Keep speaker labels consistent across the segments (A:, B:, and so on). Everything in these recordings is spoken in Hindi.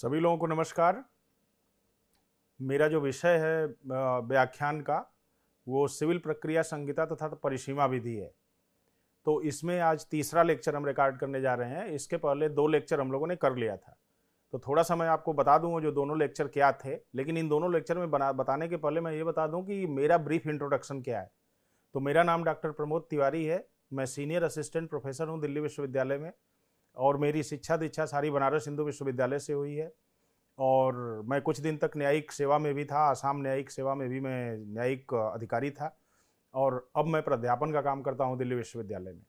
A: सभी लोगों को नमस्कार मेरा जो विषय है व्याख्यान का वो सिविल प्रक्रिया संहिता तथा परिसीमा विधि है तो इसमें आज तीसरा लेक्चर हम रिकॉर्ड करने जा रहे हैं इसके पहले दो लेक्चर हम लोगों ने कर लिया था तो थोड़ा सा मैं आपको बता दूंगा जो दोनों लेक्चर क्या थे लेकिन इन दोनों लेक्चर में बना बताने के पहले मैं ये बता दूं कि मेरा ब्रीफ इंट्रोडक्शन क्या है तो मेरा नाम डॉक्टर प्रमोद तिवारी है मैं सीनियर असिस्टेंट प्रोफेसर हूँ दिल्ली विश्वविद्यालय में और मेरी शिक्षा दीक्षा सारी बनारस हिंदू विश्वविद्यालय से हुई है और मैं कुछ दिन तक न्यायिक सेवा में भी था आसाम न्यायिक सेवा में भी मैं न्यायिक अधिकारी था और अब मैं प्राध्यापन का काम करता हूँ दिल्ली विश्वविद्यालय में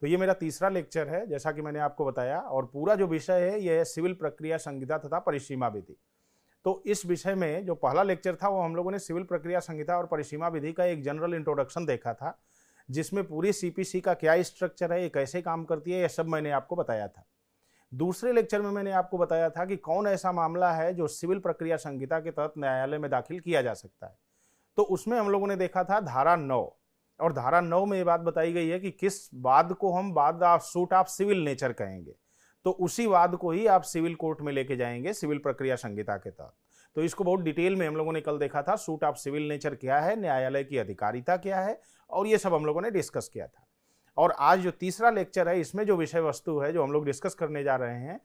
A: तो ये मेरा तीसरा लेक्चर है जैसा कि मैंने आपको बताया और पूरा जो विषय है यह है सिविल प्रक्रिया संहिता तथा परिसीमा विधि तो इस विषय में जो पहला लेक्चर था वो हम लोगों ने सिविल प्रक्रिया संहिता और परिसीमा विधि का एक जनरल इंट्रोडक्शन देखा था जिसमें पूरी सीपीसी का क्या स्ट्रक्चर है ये कैसे काम करती है यह सब मैंने आपको बताया था दूसरे लेक्चर में मैंने आपको बताया था कि कौन ऐसा मामला है जो सिविल प्रक्रिया संहिता के तहत न्यायालय में दाखिल किया जा सकता है तो उसमें हम लोगों ने देखा था धारा नौ और धारा नौ में ये बात बताई गई है कि किस वाद को हम वाद सूट ऑफ सिविल नेचर कहेंगे तो उसी वाद को ही आप सिविल कोर्ट में लेके जाएंगे सिविल प्रक्रिया संहिता के तहत तो इसको बहुत डिटेल में हम लोगों ने कल देखा था सूट ऑफ सिविल नेचर क्या है न्यायालय की अधिकारिता क्या है और ये सब हम लोगों ने डिस्कस किया था और आज जो तीसरा लेक्चर है इसमें जो विषय वस्तु है जो हम लोग डिस्कस करने जा रहे हैं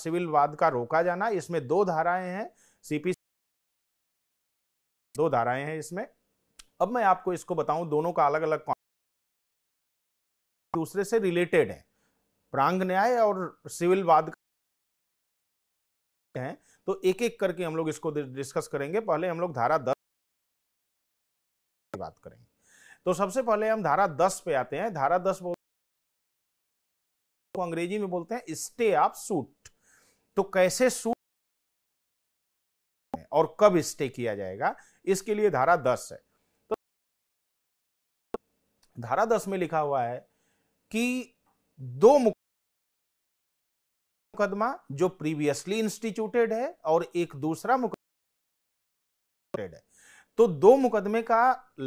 A: सिविल वाद का रोका जाना इसमें दो धाराएं हैं सीपी दो धाराएं हैं इसमें अब मैं आपको इसको बताऊं दोनों का अलग अलग दूसरे से रिलेटेड है प्रांग न्याय और सिविल वाद हैं तो एक एक करके हम लोग इसको डिस्कस करेंगे पहले हम लोग धारा दस बात करेंगे तो सबसे पहले हम धारा दस पे आते हैं धारा दस बोलते अंग्रेजी में बोलते हैं स्टे ऑफ सूट तो कैसे सूट और कब स्टे किया जाएगा इसके लिए धारा दस है तो धारा दस में लिखा हुआ है कि दो मुकदमा जो प्रीवियसली इंस्टीट्यूटेड है और एक दूसरा मुकदमा है तो दो मुकदमे का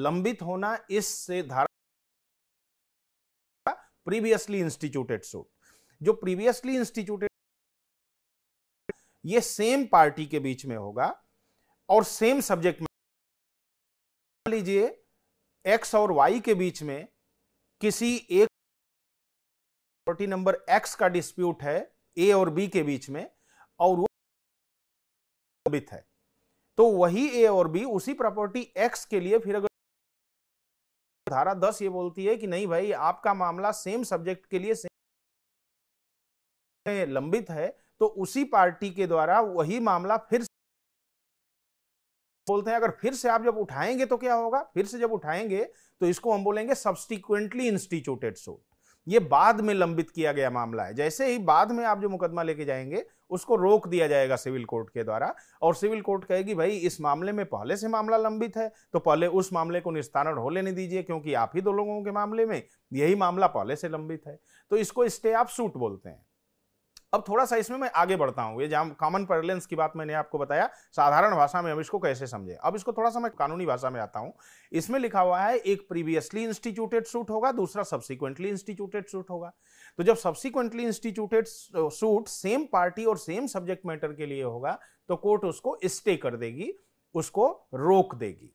A: लंबित होना इससे धारा प्रीवियसली इंस्टीट्यूटेड सूट जो प्रीवियसली इंस्टीट्यूटेड ये सेम पार्टी के बीच में होगा और सेम सब्जेक्ट में लीजिए एक्स और वाई के बीच में किसी एक प्रॉपर्टी नंबर एक्स का डिस्प्यूट है ए और बी के बीच में और वो साबित है तो वही ए और बी उसी प्रॉपर्टी एक्स के लिए फिर अगर धारा दस ये बोलती है कि नहीं भाई आपका मामला सेम सब्जेक्ट के लिए सेम लंबित है तो उसी पार्टी के द्वारा वही मामला फिर बोलते हैं अगर फिर से आप जब उठाएंगे तो क्या होगा फिर से जब उठाएंगे तो इसको हम बोलेंगे सब्सटिक्वेंटली इंस्टीट्यूटेड सूट ये बाद में लंबित किया गया मामला है जैसे ही बाद में आप जो मुकदमा लेके जाएंगे उसको रोक दिया जाएगा सिविल कोर्ट के द्वारा और सिविल कोर्ट कहेगी भाई इस मामले में पहले से मामला लंबित है तो पहले उस मामले को निस्तारण हो लेने दीजिए क्योंकि आप ही दो लोगों के मामले में यही मामला पहले से लंबित है तो इसको स्टे ऑफ सूट बोलते हैं अब थोड़ा सा इसमें मैं आगे बढ़ता हूँ ये जहाँ कॉमन पर्लेंस की बात मैंने आपको बताया साधारण भाषा में हम इसको कैसे समझे अब इसको थोड़ा सा मैं कानूनी भाषा में आता हूँ इसमें लिखा हुआ है एक प्रीवियसली इंस्टीट्यूटेड सूट होगा दूसरा सब्सिक्वेंटली इंस्टीट्यूटेड सूट होगा तो जब subsequently instituted suit same party और सेम सब्जेक्ट मैटर के लिए होगा तो कोर्ट उसको स्टे कर देगी उसको रोक देगी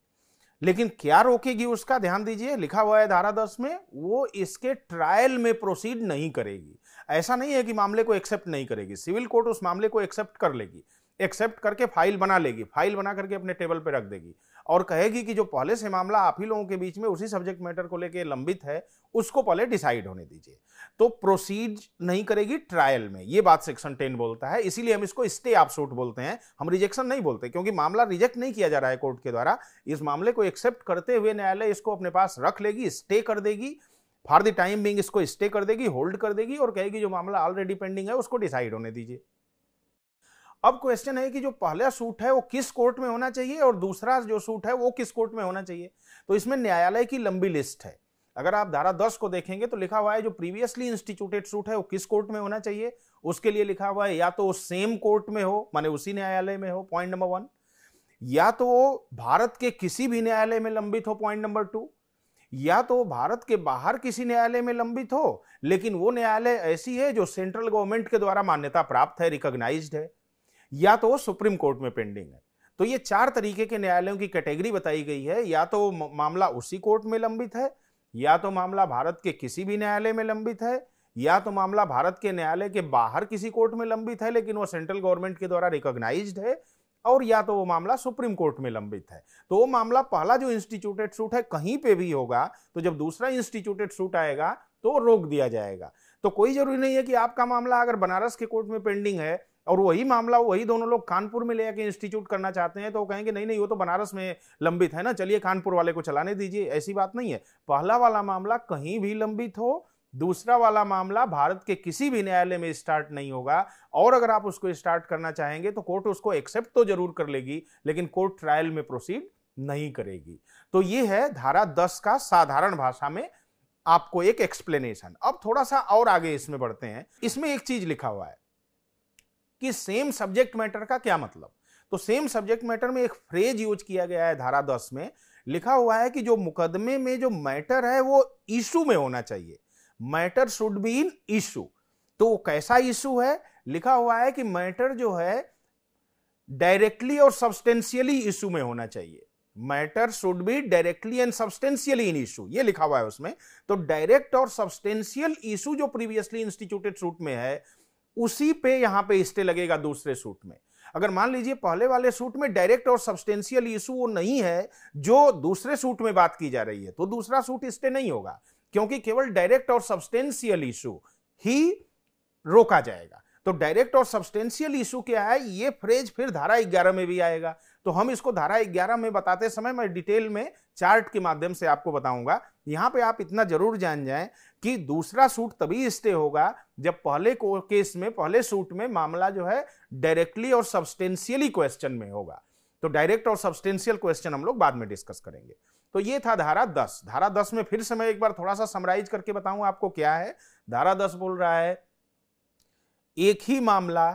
A: लेकिन क्या रोकेगी उसका ध्यान दीजिए लिखा हुआ है धारा दस में वो इसके ट्रायल में प्रोसीड नहीं करेगी ऐसा नहीं है कि मामले को एक्सेप्ट नहीं करेगी सिविल कोर्ट उस मामले को एक्सेप्ट कर लेगी एक्सेप्ट करके फाइल बना लेगी फाइल बना करके अपने टेबल पर रख देगी और कहेगी कि जो पहले से मामला आप ही लोगों के बीच में उसी सब्जेक्ट मैटर को लेकर लंबित है उसको पहले डिसाइड होने दीजिए तो प्रोसीड नहीं करेगी ट्रायल में ये बात सेक्शन टेन बोलता है इसीलिए हम इसको स्टे आप सूट बोलते हैं हम रिजेक्शन नहीं बोलते क्योंकि मामला रिजेक्ट नहीं किया जा रहा है कोर्ट के द्वारा इस मामले को एक्सेप्ट करते हुए न्यायालय इसको अपने पास रख लेगी स्टे कर देगी फॉर द टाइम बिंग इसको स्टे कर देगी होल्ड कर देगी और कहेगी जो मामला ऑलरेडी पेंडिंग है उसको डिसाइड होने दीजिए अब क्वेश्चन है कि जो पहला सूट है वो किस कोर्ट में होना चाहिए और दूसरा जो सूट है वो किस कोर्ट में होना चाहिए तो इसमें न्यायालय की लंबी लिस्ट है अगर आप धारा दस को देखेंगे तो लिखा हुआ है जो प्रीवियसली इंस्टीट्यूटेड सूट है वो किस कोर्ट में होना चाहिए उसके लिए लिखा हुआ है या तो वो सेम कोर्ट में हो माने उसी न्यायालय में हो पॉइंट नंबर वन या तो वो भारत के किसी भी न्यायालय में लंबित हो पॉइंट नंबर टू या तो भारत के बाहर किसी न्यायालय में लंबित हो लेकिन वो न्यायालय ऐसी है जो सेंट्रल गवर्नमेंट के द्वारा मान्यता प्राप्त है रिकॉग्नाइज्ड है या तो वो सुप्रीम कोर्ट में पेंडिंग है तो ये चार तरीके के न्यायालयों की कैटेगरी बताई गई है या तो मामला उसी कोर्ट में लंबित है या तो मामला भारत के किसी भी न्यायालय में लंबित है या तो मामला भारत के न्यायालय के बाहर किसी कोर्ट में लंबित है लेकिन वो सेंट्रल गवर्नमेंट के द्वारा रिकॉग्नाइज है और या तो वो मामला सुप्रीम कोर्ट में लंबित है तो वो मामला पहला जो इंस्टीट्यूटेड सूट है कहीं पे भी होगा तो जब दूसरा इंस्टीट्यूटेड सूट आएगा तो रोक दिया जाएगा तो कोई जरूरी नहीं है कि आपका मामला अगर बनारस के कोर्ट में पेंडिंग है और वही मामला वही दोनों लोग कानपुर में ले आके इंस्टीट्यूट करना चाहते हैं तो वो कहेंगे नहीं नहीं वो तो बनारस में लंबित है ना चलिए कानपुर वाले को चलाने दीजिए ऐसी बात नहीं है पहला वाला मामला कहीं भी लंबित हो दूसरा वाला मामला भारत के किसी भी न्यायालय में स्टार्ट नहीं होगा और अगर आप उसको स्टार्ट करना चाहेंगे तो कोर्ट उसको एक्सेप्ट तो जरूर कर लेगी लेकिन कोर्ट ट्रायल में प्रोसीड नहीं करेगी तो ये है धारा दस का साधारण भाषा में आपको एक एक्सप्लेनेशन अब थोड़ा सा और आगे इसमें बढ़ते हैं इसमें एक चीज लिखा हुआ है कि सेम सब्जेक्ट मैटर का क्या मतलब तो सेम सब्जेक्ट मैटर में एक फ्रेज यूज किया गया है धारा दस में लिखा हुआ है कि जो मुकदमे में जो मैटर है वो इशू में होना चाहिए matter should be in issue तो वो कैसा इशू है लिखा हुआ है कि मैटर जो है डायरेक्टली और सब्सटेंशियली इशू में होना चाहिए matter should be directly and substantially in issue ये लिखा हुआ है उसमें तो डायरेक्ट और सब्सटेंशियल इशू जो प्रीवियसली इंस्टीट्यूटेड सूट में है उसी पे यहां पे स्टे लगेगा दूसरे सूट में अगर मान लीजिए पहले वाले सूट में डायरेक्ट और सब्सटेंशियल इशू वो नहीं है जो दूसरे सूट में बात की जा रही है तो दूसरा सूट स्टे नहीं होगा क्योंकि केवल डायरेक्ट और सब्सटेंशियल इशू ही रोका जाएगा तो डायरेक्ट और सब्सटेंशियल इशू क्या है ये फ्रेज फिर धारा ग्यारह में भी आएगा तो हम इसको धारा ग्यारह में बताते समय मैं डिटेल में चार्ट के माध्यम से आपको बताऊंगा यहाँ पे आप इतना जरूर जान जाए कि दूसरा सूट तभी स्टे होगा जब पहले को केस में पहले सूट में मामला जो है डायरेक्टली और सब्सटेंशियली क्वेश्चन में होगा तो डायरेक्ट और सब्सटेंशियल क्वेश्चन हम लोग बाद में डिस्कस करेंगे तो ये था धारा दस धारा दस में फिर से मैं एक बार थोड़ा सा समराइज करके बताऊं आपको क्या है धारा दस बोल रहा है एक ही मामला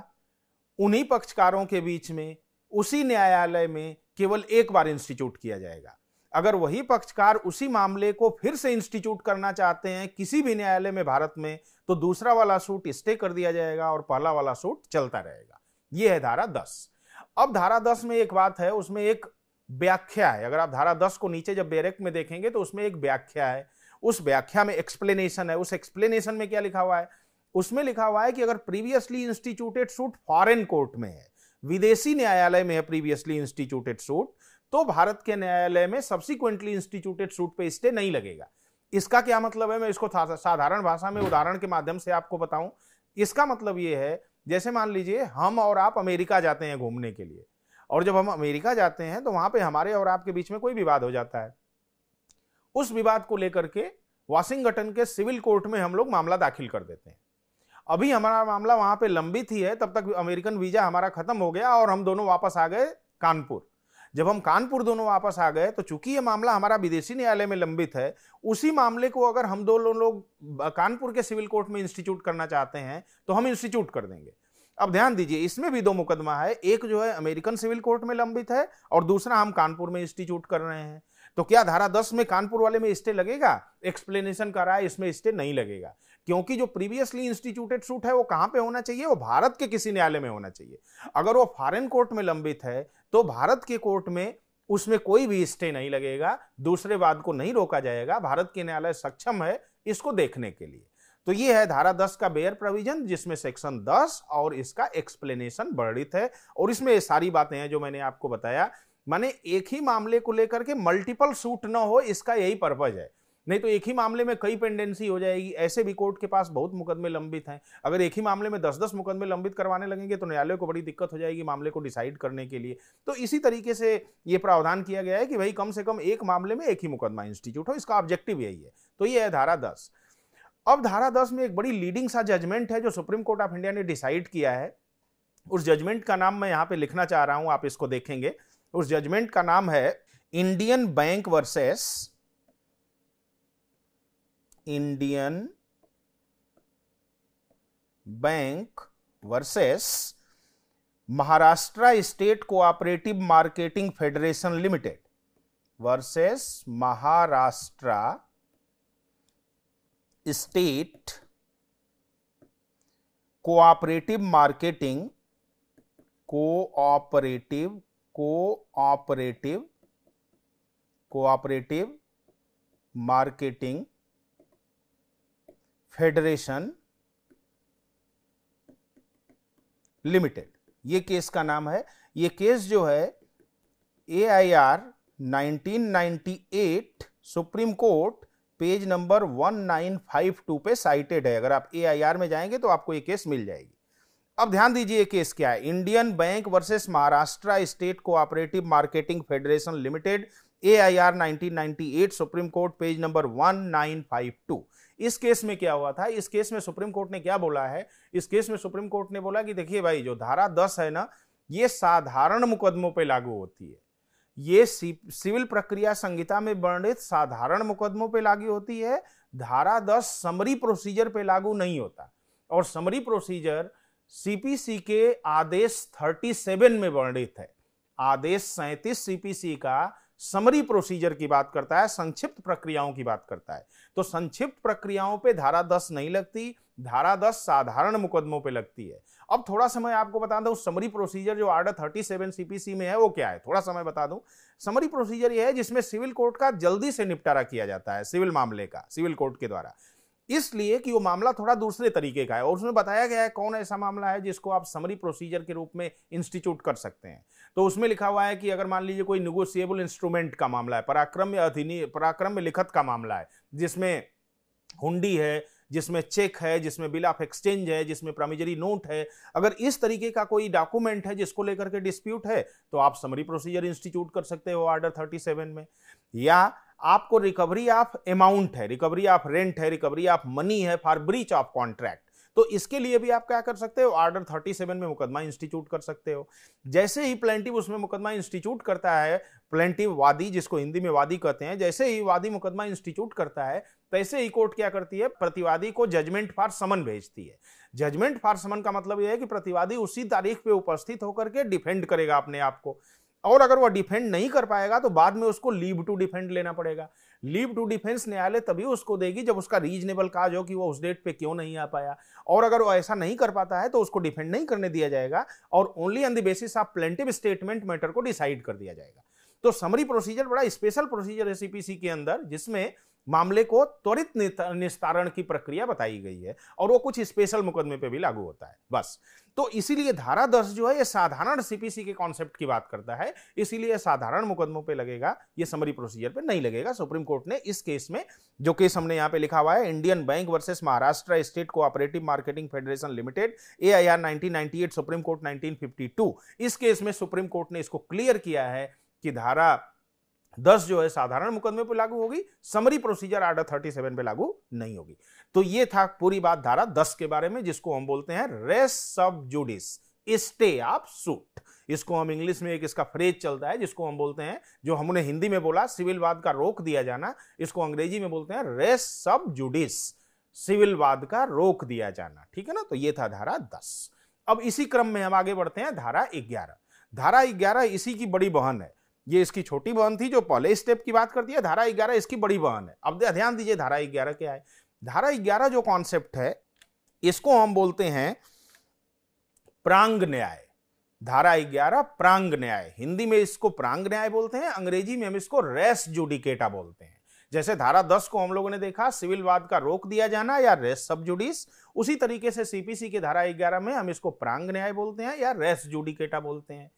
A: उन्हीं पक्षकारों के बीच में उसी न्यायालय में केवल एक बार इंस्टीट्यूट किया जाएगा अगर वही पक्षकार उसी मामले को फिर से इंस्टीट्यूट करना चाहते हैं किसी भी न्यायालय में भारत में तो दूसरा वाला सूट स्टे कर दिया जाएगा और पहला वाला सूट चलता रहेगा यह है धारा दस अब धारा दस में एक बात है उसमें एक व्याख्या है अगर आप धारा दस को नीचे जब बेरेक में देखेंगे तो उसमें एक व्याख्या है उस व्याख्या में एक्सप्लेनेशन है उस एक्सप्लेनेशन में क्या लिखा हुआ है उसमें लिखा हुआ है कि अगर previously instituted suit foreign court में है विदेशी न्यायालय में है प्रीवियसली इंस्टीट्यूटेड सूट तो भारत के न्यायालय में सब्सिक्वेंटली इंस्टीट्यूटेड सूट पे स्टे नहीं लगेगा इसका क्या मतलब है मैं इसको साधारण भाषा में उदाहरण के माध्यम से आपको बताऊं इसका मतलब ये है जैसे मान लीजिए हम और आप अमेरिका जाते हैं घूमने के लिए और जब हम अमेरिका जाते हैं तो वहां पे हमारे और आपके बीच में कोई विवाद हो जाता है उस विवाद को लेकर के वाशिंगटन के सिविल कोर्ट में हम लोग मामला दाखिल कर देते हैं अभी हमारा मामला वहां पे लंबित ही है तब तक अमेरिकन वीज़ा हमारा ख़त्म हो गया और हम दोनों वापस आ गए कानपुर जब हम कानपुर दोनों वापस आ गए तो चूंकि ये मामला हमारा विदेशी न्यायालय में लंबित है उसी मामले को अगर हम दोनों लोग कानपुर के सिविल कोर्ट में इंस्टीट्यूट करना चाहते हैं तो हम इंस्टीट्यूट कर देंगे अब ध्यान दीजिए इसमें भी दो मुकदमा है एक जो है अमेरिकन सिविल कोर्ट में लंबित है और दूसरा हम कानपुर में इंस्टीट्यूट कर रहे हैं तो क्या धारा दस में कानपुर वाले में स्टे लगेगा एक्सप्लेनेशन रहा है इसमें स्टे नहीं लगेगा क्योंकि जो प्रीवियसली इंस्टीट्यूटेड सूट है वो कहां पे होना चाहिए वो भारत के किसी न्यायालय में होना चाहिए अगर वो फॉरेन कोर्ट में लंबित है तो भारत के कोर्ट में उसमें कोई भी स्टे नहीं लगेगा दूसरे वाद को नहीं रोका जाएगा भारत के न्यायालय सक्षम है इसको देखने के लिए तो ये है धारा 10 का बेयर प्रोविजन जिसमें सेक्शन 10 और इसका एक्सप्लेनेशन वर्णित है और इसमें ये सारी बातें हैं जो मैंने आपको बताया माने एक ही मामले को लेकर के मल्टीपल सूट ना हो इसका यही पर्पज है नहीं तो एक ही मामले में कई पेंडेंसी हो जाएगी ऐसे भी कोर्ट के पास बहुत मुकदमे लंबित हैं अगर एक ही मामले में दस दस मुकदमे लंबित करवाने लगेंगे तो न्यायालय को बड़ी दिक्कत हो जाएगी मामले को डिसाइड करने के लिए तो इसी तरीके से ये प्रावधान किया गया है कि भाई कम से कम एक मामले में एक ही मुकदमा इंस्टीट्यूट हो इसका ऑब्जेक्टिव यही है तो ये है धारा दस अब धारा दस में एक बड़ी लीडिंग सा जजमेंट है जो सुप्रीम कोर्ट ऑफ इंडिया ने डिसाइड किया है उस जजमेंट का नाम मैं यहाँ पे लिखना चाह रहा हूँ आप इसको देखेंगे उस जजमेंट का नाम है Indian Bank versus Indian Bank versus Maharashtra State Cooperative Marketing Federation Limited versus Maharashtra State Cooperative Marketing Cooperative Cooperative Cooperative Marketing Federation Limited ये केस का नाम है ये केस जो है A I R 1998 Supreme court page number 1952 पे साइटेड है अगर आप ए आई आर में जाएंगे तो आपको ये केस मिल जाएगी अब ध्यान दीजिए केस क्या है Indian Bank versus Maharashtra State Cooperative Marketing Federation Limited A I R Supreme court page number 1952 इस केस में क्या हुआ था इस केस में सुप्रीम कोर्ट ने क्या बोला है इस केस में सुप्रीम कोर्ट ने बोला कि देखिए भाई जो धारा 10 है ना ये साधारण मुकदमों पर लागू होती है ये सिविल प्रक्रिया संहिता में वर्णित साधारण मुकदमों पर लागू होती है धारा दस समरी प्रोसीजर पर लागू नहीं होता और समरी प्रोसीजर सीपीसी के आदेश 37 में वर्णित है आदेश 37 सीपीसी का समरी प्रोसीजर की बात करता है संक्षिप्त प्रक्रियाओं की बात करता है तो संक्षिप्त प्रक्रियाओं पे धारा दस नहीं लगती धारा दस साधारण मुकदमों पे लगती है अब थोड़ा समय आपको बता दूं समरी प्रोसीजर जो आर्डर थर्टी सेवन सीपीसी में है वो क्या है थोड़ा समय बता दूं समरी प्रोसीजर ये है जिसमें सिविल कोर्ट का जल्दी से निपटारा किया जाता है सिविल मामले का सिविल कोर्ट के द्वारा इसलिए कि वो मामला थोड़ा दूसरे तरीके का है और उसमें बताया गया है कौन ऐसा मामला है जिसको आप समरी प्रोसीजर के रूप में इंस्टीट्यूट कर सकते हैं तो उसमें लिखा हुआ है कि अगर मान लीजिए कोई निगोशिएबल इंस्ट्रूमेंट का मामला है पराक्रम अधिनियम पराक्रम लिखत का मामला है जिसमें हुंडी है जिसमें चेक है जिसमें बिल ऑफ एक्सचेंज है जिसमें प्रोमिजरी नोट है अगर इस तरीके का कोई डॉक्यूमेंट है जिसको लेकर के डिस्प्यूट है तो आप समरी प्रोसीजर इंस्टीट्यूट कर सकते हो ऑर्डर 37 में या आपको रिकवरी ऑफ अमाउंट है रिकवरी ऑफ रेंट है रिकवरी ऑफ मनी है फॉर ब्रीच ऑफ कॉन्ट्रैक्ट तो इसके लिए भी आप क्या कर सकते हो ऑर्डर 37 में मुकदमा इंस्टीट्यूट कर सकते हो जैसे ही प्लेंटिव उसमें मुकदमा इंस्टीट्यूट करता है प्लेंटिव वादी जिसको हिंदी में वादी कहते हैं जैसे ही वादी मुकदमा इंस्टीट्यूट करता है तैसे ही कोर्ट क्या करती है प्रतिवादी को जजमेंट फॉर समन भेजती है जजमेंट फॉर समन का मतलब यह है कि प्रतिवादी उसी तारीख पे उपस्थित होकर के डिफेंड करेगा अपने आप को और अगर वह डिफेंड नहीं कर पाएगा तो बाद में उसको लीव टू डिफेंड लेना पड़ेगा लीव टू डिफेंस न्यायालय तभी उसको देगी जब उसका रीजनेबल काज हो कि वह उस डेट पे क्यों नहीं आ पाया और अगर वो ऐसा नहीं कर पाता है तो उसको डिफेंड नहीं करने दिया जाएगा और only on the basis of plaintiff statement matter को डिसाइड कर दिया जाएगा तो समरी प्रोसीजर बड़ा स्पेशल प्रोसीजर है सीपीसी के अंदर जिसमें मामले को त्वरित निस्तारण की प्रक्रिया बताई गई है और वो कुछ स्पेशल मुकदमे पे भी लागू होता है बस तो इसीलिए धारा दस जो है ये साधारण सीपीसी के कॉन्सेप्ट की बात करता है इसीलिए साधारण मुकदमों पे लगेगा ये समरी प्रोसीजर पे नहीं लगेगा सुप्रीम कोर्ट ने इस केस में जो केस हमने यहाँ पे लिखा हुआ है Indian Bank versus Maharashtra State Cooperative Marketing Federation Limited A I R nineteen Supreme Court nineteen इस केस में सुप्रीम कोर्ट ने इसको क्लियर किया है कि धारा दस जो है साधारण मुकदमे पर लागू होगी summary procedure order thirty seven पर लागू नहीं होगी तो ये था पूरी बात धारा दस के बारे में जिसको हम बोलते हैं रेस सब जुडिस स्टे ऑफ सूट इसको हम इंग्लिश में एक इसका फ्रेज चलता है जिसको हम बोलते हैं जो हमने हिंदी में बोला सिविल वाद का रोक दिया जाना इसको अंग्रेजी में बोलते हैं रेस सब जुडिस सिविल वाद का रोक दिया जाना ठीक है ना तो ये था धारा दस अब इसी क्रम में हम आगे बढ़ते हैं धारा ग्यारह धारा ग्यारह इसी की बड़ी बहन है ये इसकी छोटी बहन थी जो पहले स्टेप की बात करती है धारा ग्यारह इसकी बड़ी बहन है अब ध्यान दीजिए धारा ग्यारह क्या है धारा ग्यारह जो कॉन्सेप्ट है इसको हम बोलते हैं प्रांग न्याय धारा ग्यारह प्रांग न्याय हिंदी में इसको प्रांग न्याय बोलते हैं अंग्रेजी में हम इसको रेस जुडिकेटा बोलते हैं जैसे धारा दस को हम लोगों ने देखा सिविल वाद का रोक दिया जाना या रेस सब जुडिस उसी तरीके से सीपीसी की धारा ग्यारह में हम इसको प्रांग न्याय बोलते हैं या रेस जुडिकेटा बोलते हैं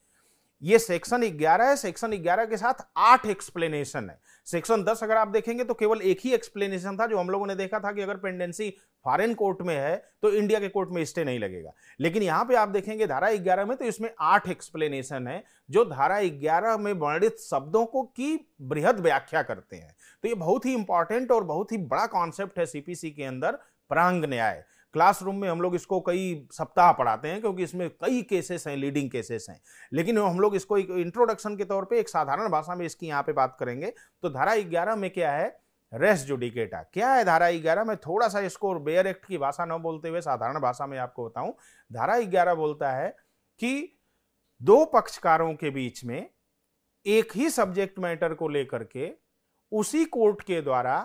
A: ये सेक्शन 11 है सेक्शन 11 के साथ आठ एक्सप्लेनेशन है सेक्शन 10 अगर आप देखेंगे तो केवल एक ही एक्सप्लेनेशन था जो हम लोगों ने देखा था कि अगर पेंडेंसी फॉरेन कोर्ट में है तो इंडिया के कोर्ट में स्टे नहीं लगेगा लेकिन यहाँ पे आप देखेंगे धारा 11 में तो इसमें आठ एक्सप्लेनेशन है जो धारा 11 में वर्णित शब्दों को की बृहद व्याख्या करते हैं तो ये बहुत ही इंपॉर्टेंट और बहुत ही बड़ा कॉन्सेप्ट है सीपीसी के अंदर प्रांग न्याय क्लासरूम में हम लोग इसको कई सप्ताह पढ़ाते हैं क्योंकि इसमें कई केसेस हैं लीडिंग केसेस हैं लेकिन हम लोग इसको एक इंट्रोडक्शन के तौर पे एक साधारण भाषा में इसकी यहाँ पे बात करेंगे तो धारा ग्यारह में क्या है रेस जुडिकेटा क्या है धारा ग्यारह में थोड़ा सा इसको बेयर एक्ट की भाषा न बोलते हुए साधारण भाषा में आपको बताऊं धारा ग्यारह बोलता है कि दो पक्षकारों के बीच में एक ही सब्जेक्ट मैटर को लेकर के उसी कोर्ट के द्वारा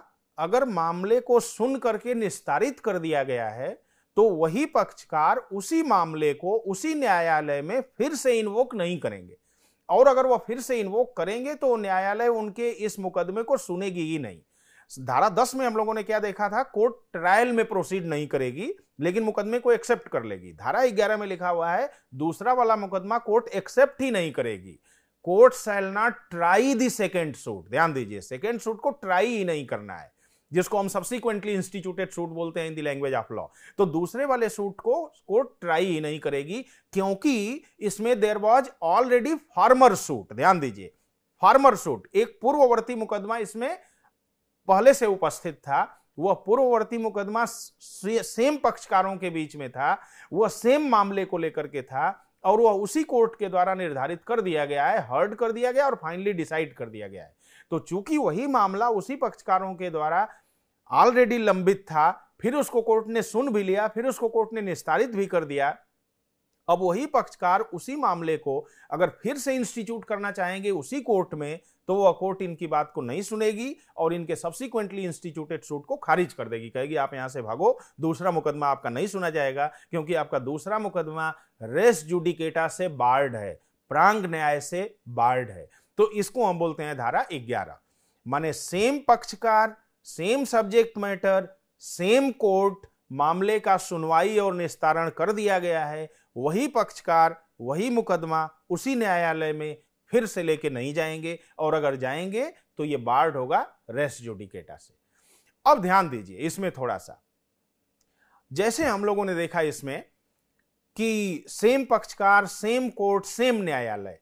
A: अगर मामले को सुन करके निस्तारित कर दिया गया है तो वही पक्षकार उसी मामले को उसी न्यायालय में फिर से इन्वोक नहीं करेंगे और अगर वह फिर से इन्वोक करेंगे तो न्यायालय उनके इस मुकदमे को सुनेगी ही नहीं धारा दस में हम लोगों ने क्या देखा था कोर्ट ट्रायल में प्रोसीड नहीं करेगी लेकिन मुकदमे को एक्सेप्ट कर लेगी धारा ग्यारह में लिखा हुआ है दूसरा वाला मुकदमा कोर्ट एक्सेप्ट ही नहीं करेगी court shall not try the second suit ध्यान दीजिए सेकेंड सूट को ट्राई ही नहीं करना है जिसको हम सब्सिक्वेंटली इंस्टीट्यूटेड सूट बोलते हैं in the language of law तो दूसरे वाले सूट को कोर्ट ट्राई ही नहीं करेगी क्योंकि इसमें there was already former suit ध्यान दीजिए फार्मर सूट एक पूर्ववर्ती मुकदमा इसमें पहले से उपस्थित था वह पूर्ववर्ती मुकदमा सेम पक्षकारों के बीच में था वह सेम मामले को लेकर के था और वह उसी कोर्ट के द्वारा निर्धारित कर दिया गया है हर्ड कर दिया गया और फाइनली डिसाइड कर दिया गया है तो चूंकि वही मामला उसी पक्षकारों के द्वारा ऑलरेडी लंबित था फिर उसको कोर्ट ने सुन भी लिया फिर उसको कोर्ट ने निस्तारित भी कर दिया अब वही पक्षकार उसी मामले को अगर फिर से इंस्टीट्यूट करना चाहेंगे उसी कोर्ट में तो वह कोर्ट इनकी बात को नहीं सुनेगी और इनके सब्सिक्वेंटली इंस्टीट्यूटेड सूट को खारिज कर देगी कहेगी आप यहां से भागो दूसरा मुकदमा आपका नहीं सुना जाएगा क्योंकि आपका दूसरा मुकदमा रेस जुडिकेटा से बार्ड है प्रांग न्याय से बार्ड है तो इसको हम बोलते हैं धारा ग्यारह माने सेम पक्षकार same subject matter same court मामले का सुनवाई और निस्तारण कर दिया गया है वही पक्षकार वही मुकदमा उसी न्यायालय में फिर से लेके नहीं जाएंगे और अगर जाएंगे तो ये बार्ड होगा रेस जुडिकेटा से अब ध्यान दीजिए इसमें थोड़ा सा जैसे हम लोगों ने देखा इसमें कि सेम पक्षकार सेम कोर्ट सेम न्यायालय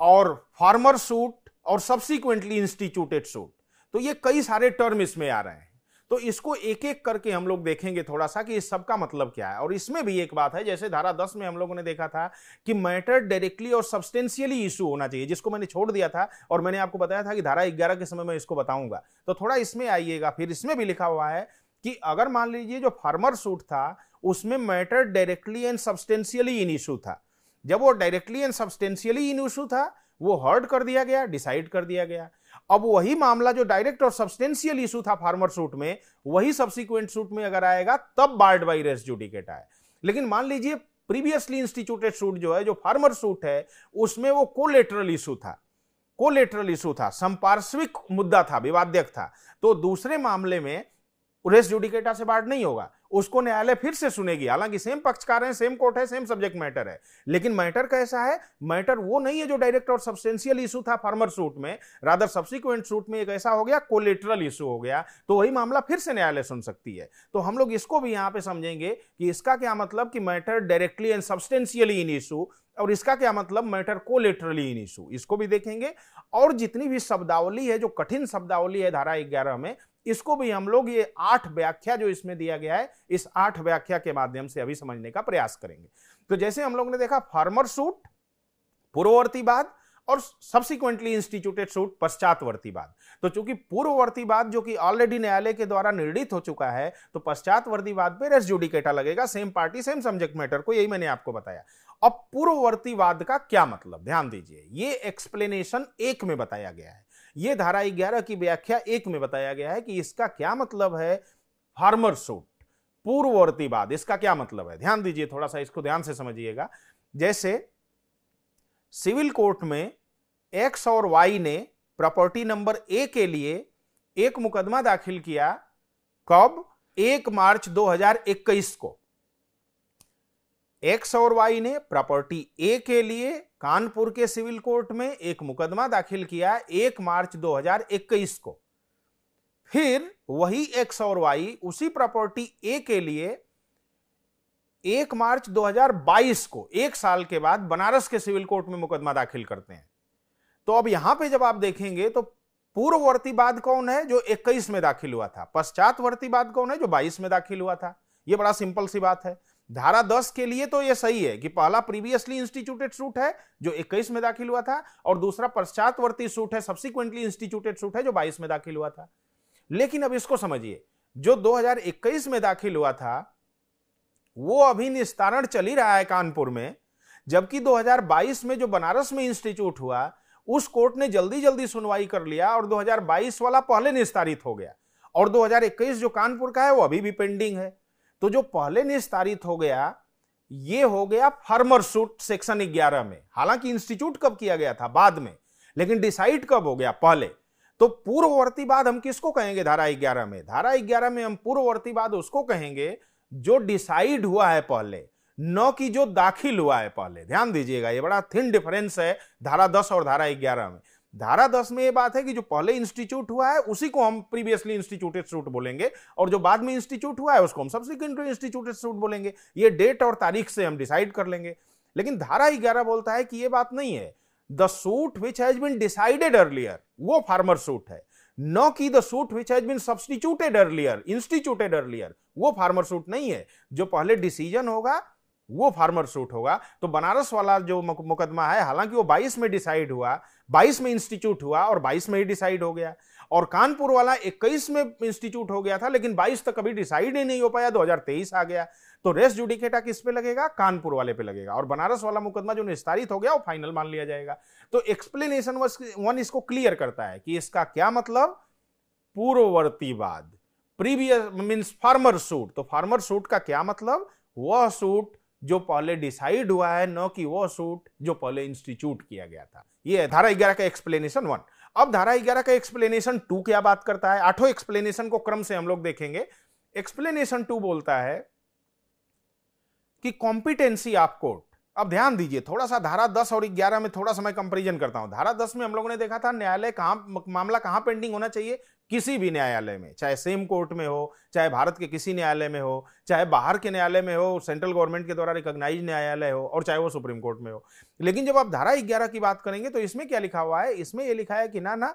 A: और फार्मर सूट और सब्सिक्वेंटली इंस्टीट्यूटेड सूट तो ये कई सारे टर्म इसमें आ रहे हैं तो इसको एक एक करके हम लोग देखेंगे थोड़ा सा कि इस सब का मतलब क्या है और इसमें भी एक बात है जैसे धारा दस में हम लोगों ने देखा था कि मैटर डायरेक्टली और सब्सटेंशियली इशू होना चाहिए जिसको मैंने छोड़ दिया था और मैंने आपको बताया था कि धारा ग्यारह के समय मैं इसको बताऊंगा तो थोड़ा इसमें आइएगा फिर इसमें भी लिखा हुआ है कि अगर मान लीजिए जो फार्मर सूट था उसमें matter directly and substantially in issue था जब वो directly and substantially in issue था वो हर्ड कर दिया गया डिसाइड कर दिया गया अब वही मामला जो डायरेक्ट और सब्सटेंशियल इशू था फार्मर सूट में वही सब्सिक्वेंट सूट में अगर आएगा तब बार्ड बाई रेस जुडिकेट आए लेकिन मान लीजिए प्रीवियसली इंस्टीट्यूटेड सूट जो है जो फार्मर सूट है उसमें वो कोलेटरल इशू था कोलेटरल इशू था संपार्श्विक मुद्दा था विवाद्यक था तो दूसरे मामले में रेस जुडिकेटा से बाढ़ नहीं होगा उसको न्यायालय फिर से सुनेगी हालांकि सेम पक्षकार हैं सेम कोर्ट है सेम सब्जेक्ट मैटर है लेकिन मैटर कैसा है मैटर वो नहीं है जो डायरेक्ट और सब्सटेंशियल इशू था फार्मर सूट में रादर सब्सिक्वेंट सूट में एक ऐसा हो गया कोलेटरल इशू हो गया तो वही मामला फिर से न्यायालय सुन सकती है तो हम लोग इसको भी यहाँ पे समझेंगे कि इसका क्या मतलब कि matter directly and substantially in issue और इसका क्या मतलब मैटर को लेटरली इन इशू इसको भी देखेंगे और जितनी भी शब्दावली है जो कठिन शब्दावली है धारा ग्यारह में इसको भी हम लोग ये आठ व्याख्या जो इसमें दिया गया है इस आठ व्याख्या के माध्यम से अभी समझने का प्रयास करेंगे तो जैसे हम लोग ने देखा फार्मर सूट पूर्ववर्ती बाद और सब्सिक्वेंटली इंस्टीट्यूटेड सूट पश्चातवर्ती बाद तो चूंकि पूर्ववर्ती बाद जो कि ऑलरेडी न्यायालय के द्वारा निर्णित हो चुका है तो पश्चातवर्ती बाद पे रेस जुडिकेटा लगेगा same party same subject matter को यही मैंने आपको बताया अब पूर्ववर्तीवाद का क्या मतलब ध्यान दीजिए ये एक्सप्लेनेशन एक में बताया गया है ये धारा ग्यारह की व्याख्या एक में बताया गया है कि इसका क्या मतलब है फार्मर सूट बाद इसका क्या मतलब है ध्यान दीजिए थोड़ा सा इसको ध्यान से समझिएगा जैसे सिविल कोर्ट में एक्स और वाई ने प्रॉपर्टी नंबर ए के लिए एक मुकदमा दाखिल किया कब एक मार्च 2021 को एक्स और वाई ने प्रॉपर्टी ए के लिए कानपुर के सिविल कोर्ट में एक मुकदमा दाखिल किया एक मार्च 2021 को फिर वही एक्स और वाई उसी प्रॉपर्टी ए के लिए एक मार्च 2022 को एक साल के बाद बनारस के सिविल कोर्ट में मुकदमा दाखिल करते हैं तो अब यहां पे जब आप देखेंगे तो पूर्ववर्ती बाद कौन है जो 21 में दाखिल हुआ था पश्चातवर्ती बाद कौन है जो 22 में दाखिल हुआ था यह बड़ा सिंपल सी बात है धारा 10 के लिए तो यह सही है कि पहला प्रीवियसली इंस्टीट्यूटेड सूट है जो 21 में दाखिल हुआ था और दूसरा पश्चातवर्ती सूट है सब्सिक्वेंटली इंस्टीट्यूटेड सूट है जो 22 में दाखिल हुआ था लेकिन अब इसको समझिए जो 2021 में दाखिल हुआ था वो अभी निस्तारण चल ही रहा है कानपुर में जबकि 2022 में जो बनारस में इंस्टीट्यूट हुआ उस कोर्ट ने जल्दी जल्दी सुनवाई कर लिया और 2022 वाला पहले निस्तारित हो गया और 2021 जो कानपुर का है वो अभी भी पेंडिंग है तो जो पहले निस्तारित हो गया ये हो गया फार्मर सूट सेक्शन 11 में हालांकि इंस्टीट्यूट कब किया गया था बाद में लेकिन डिसाइड कब हो गया पहले तो पूर्ववर्ती बाद हम किसको कहेंगे धारा ग्यारह में धारा ग्यारह में हम पूर्ववर्ती बाद उसको कहेंगे जो डिसाइड हुआ है पहले न की जो दाखिल हुआ है पहले ध्यान दीजिएगा ये बड़ा थिन डिफरेंस है धारा दस और धारा ग्यारह में धारा दस में ये बात है कि जो पहले इंस्टीट्यूट हुआ है उसी को हम प्रीवियसली इंस्टीट्यूटेड सूट बोलेंगे और जो बाद में इंस्टीट्यूट हुआ है उसको हम सब्सिक्वेंटली इंस्टीट्यूटेड सूट बोलेंगे ये डेट और तारीख से हम डिसाइड कर लेंगे लेकिन धारा ग्यारह बोलता है कि ये बात नहीं है the suit which has been decided earlier वो फार्मर सूट है न कि the suit which has been substituted earlier instituted earlier वो फार्मर सूट नहीं है जो पहले डिसीजन होगा वो फार्मर सूट होगा तो बनारस वाला जो मुकदमा है हालांकि वो 22 में डिसाइड हुआ 22 में इंस्टीट्यूट हुआ और 22 में ही डिसाइड हो गया और कानपुर वाला 21 में इंस्टीट्यूट हो गया था लेकिन 22 तक कभी डिसाइड ही नहीं हो पाया 2023 आ गया तो रेस जुडिकेटा किस पे लगेगा कानपुर वाले पे लगेगा और बनारस वाला मुकदमा जो निस्तारित हो गया वो फाइनल मान लिया जाएगा तो एक्सप्लेनेशन वन इसको क्लियर करता है कि इसका क्या मतलब पूर्ववर्तीवाद प्रीवियस मीन्स फार्मर सूट तो फार्मर सूट का क्या मतलब वह सूट जो पहले डिसाइड हुआ है न कि वो सूट जो पहले इंस्टीट्यूट किया गया था ये धारा ग्यारह का एक्सप्लेनेशन वन अब धारा ग्यारह का एक्सप्लेनेशन टू क्या बात करता है आठों एक्सप्लेनेशन को क्रम से हम लोग देखेंगे एक्सप्लेनेशन टू बोलता है कि कॉम्पिटेंसी ऑफ कोर्ट अब ध्यान दीजिए थोड़ा सा धारा दस और ग्यारह में थोड़ा समय कंपेरिजन करता हूं धारा दस में हम लोगों ने देखा था न्यायालय कहा मामला कहां पेंडिंग होना चाहिए किसी भी न्यायालय में चाहे सेम कोर्ट में हो चाहे भारत के किसी न्यायालय में हो चाहे बाहर के न्यायालय में हो सेंट्रल गवर्नमेंट के द्वारा रिकॉग्नाइज न्यायालय हो और चाहे वो सुप्रीम कोर्ट में हो लेकिन जब आप धारा ग्यारह की बात करेंगे तो इसमें क्या लिखा हुआ है इसमें यह लिखा है कि ना ना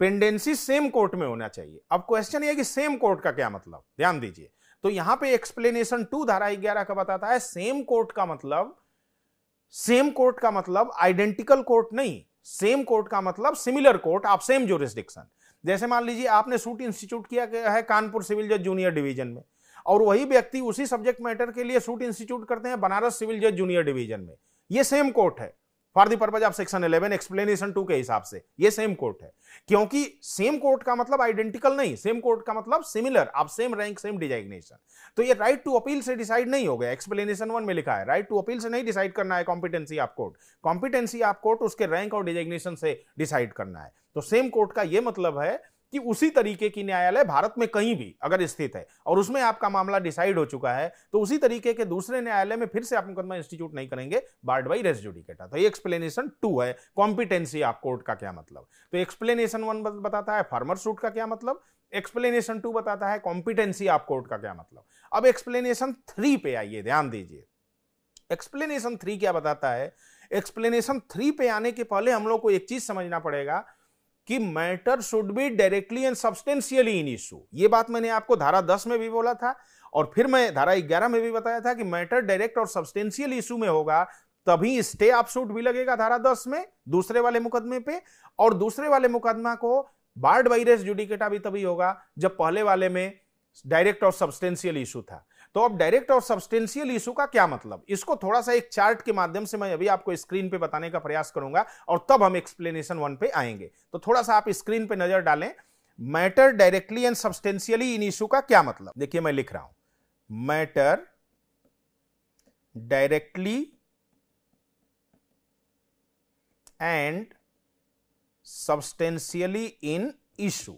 A: पेंडेंसी सेम कोर्ट में होना चाहिए अब क्वेश्चन ये कि सेम कोर्ट का क्या मतलब ध्यान दीजिए तो यहां पे एक्सप्लेनेशन टू धारा ग्यारह का बताता है सेम कोर्ट का मतलब सेम कोर्ट का मतलब आइडेंटिकल कोर्ट नहीं सेम कोर्ट का मतलब सिमिलर कोर्ट आप सेम जोरिस्डिक्शन जैसे मान लीजिए आपने सूट इंस्टीट्यूट किया है कानपुर सिविल जज जूनियर डिवीजन में और वही व्यक्ति उसी सब्जेक्ट मैटर के लिए सूट इंस्टीट्यूट करते हैं बनारस सिविल जज जूनियर डिवीजन में ये सेम कोर्ट है for the purpose of section eleven explanation two के हिसाब से ये सेम कोर्ट है क्योंकि सेम कोर्ट का मतलब आइडेंटिकल नहीं सेम कोर्ट का मतलब सिमिलर आप सेम रैंक सेम डिजाइग्नेशन तो ये राइट टू अपील से डिसाइड नहीं हो गया एक्सप्लेनेशन वन में लिखा है राइट टू अपील से नहीं डिसाइड करना है competency of court competency of court उसके रैंक और डिजाइग्नेशन से डिसाइड करना है तो सेम कोर्ट का यह मतलब है कि उसी तरीके की न्यायालय भारत में कहीं भी अगर स्थित है और उसमें आपका मामला डिसाइड हो चुका है तो उसी तरीके के दूसरे न्यायालय में फिर से आप मुकदमा इंस्टीट्यूट नहीं करेंगे बार्ड बाई रेस तो ये एक्सप्लेनेशन टू है कॉम्पिटेंसी आप कोर्ट का क्या मतलब तो एक्सप्लेनेशन वन बताता है फार्मर सूट का क्या मतलब एक्सप्लेनेशन टू बताता है कॉम्पिटेंसी आप कोर्ट का क्या मतलब अब एक्सप्लेनेशन थ्री पे आइए ध्यान दीजिए एक्सप्लेनेशन थ्री क्या बताता है एक्सप्लेनेशन थ्री पे आने के पहले हम लोग को एक चीज समझना पड़ेगा कि matter should be directly and substantially in issue ये बात मैंने आपको धारा दस में भी बोला था और फिर मैं धारा ग्यारह में भी बताया था कि मैटर डायरेक्ट और सब्सटेंशियल इशू में होगा तभी स्टे ऑफ सूट भी लगेगा धारा दस में दूसरे वाले मुकदमे पे और दूसरे वाले मुकदमा को बार्ड वायरस जुडिकेटा भी तभी होगा जब पहले वाले में डायरेक्ट और सब्सटेंशियल इशू था तो अब डायरेक्ट और सब्सटेंशियल इशू का क्या मतलब इसको थोड़ा सा एक चार्ट के माध्यम से मैं अभी आपको स्क्रीन पे बताने का प्रयास करूंगा और तब हम एक्सप्लेनेशन वन पे आएंगे तो थोड़ा सा आप स्क्रीन पे नजर डालें matter directly and substantially in issue का क्या मतलब देखिए मैं लिख रहा हूं matter directly and substantially in issue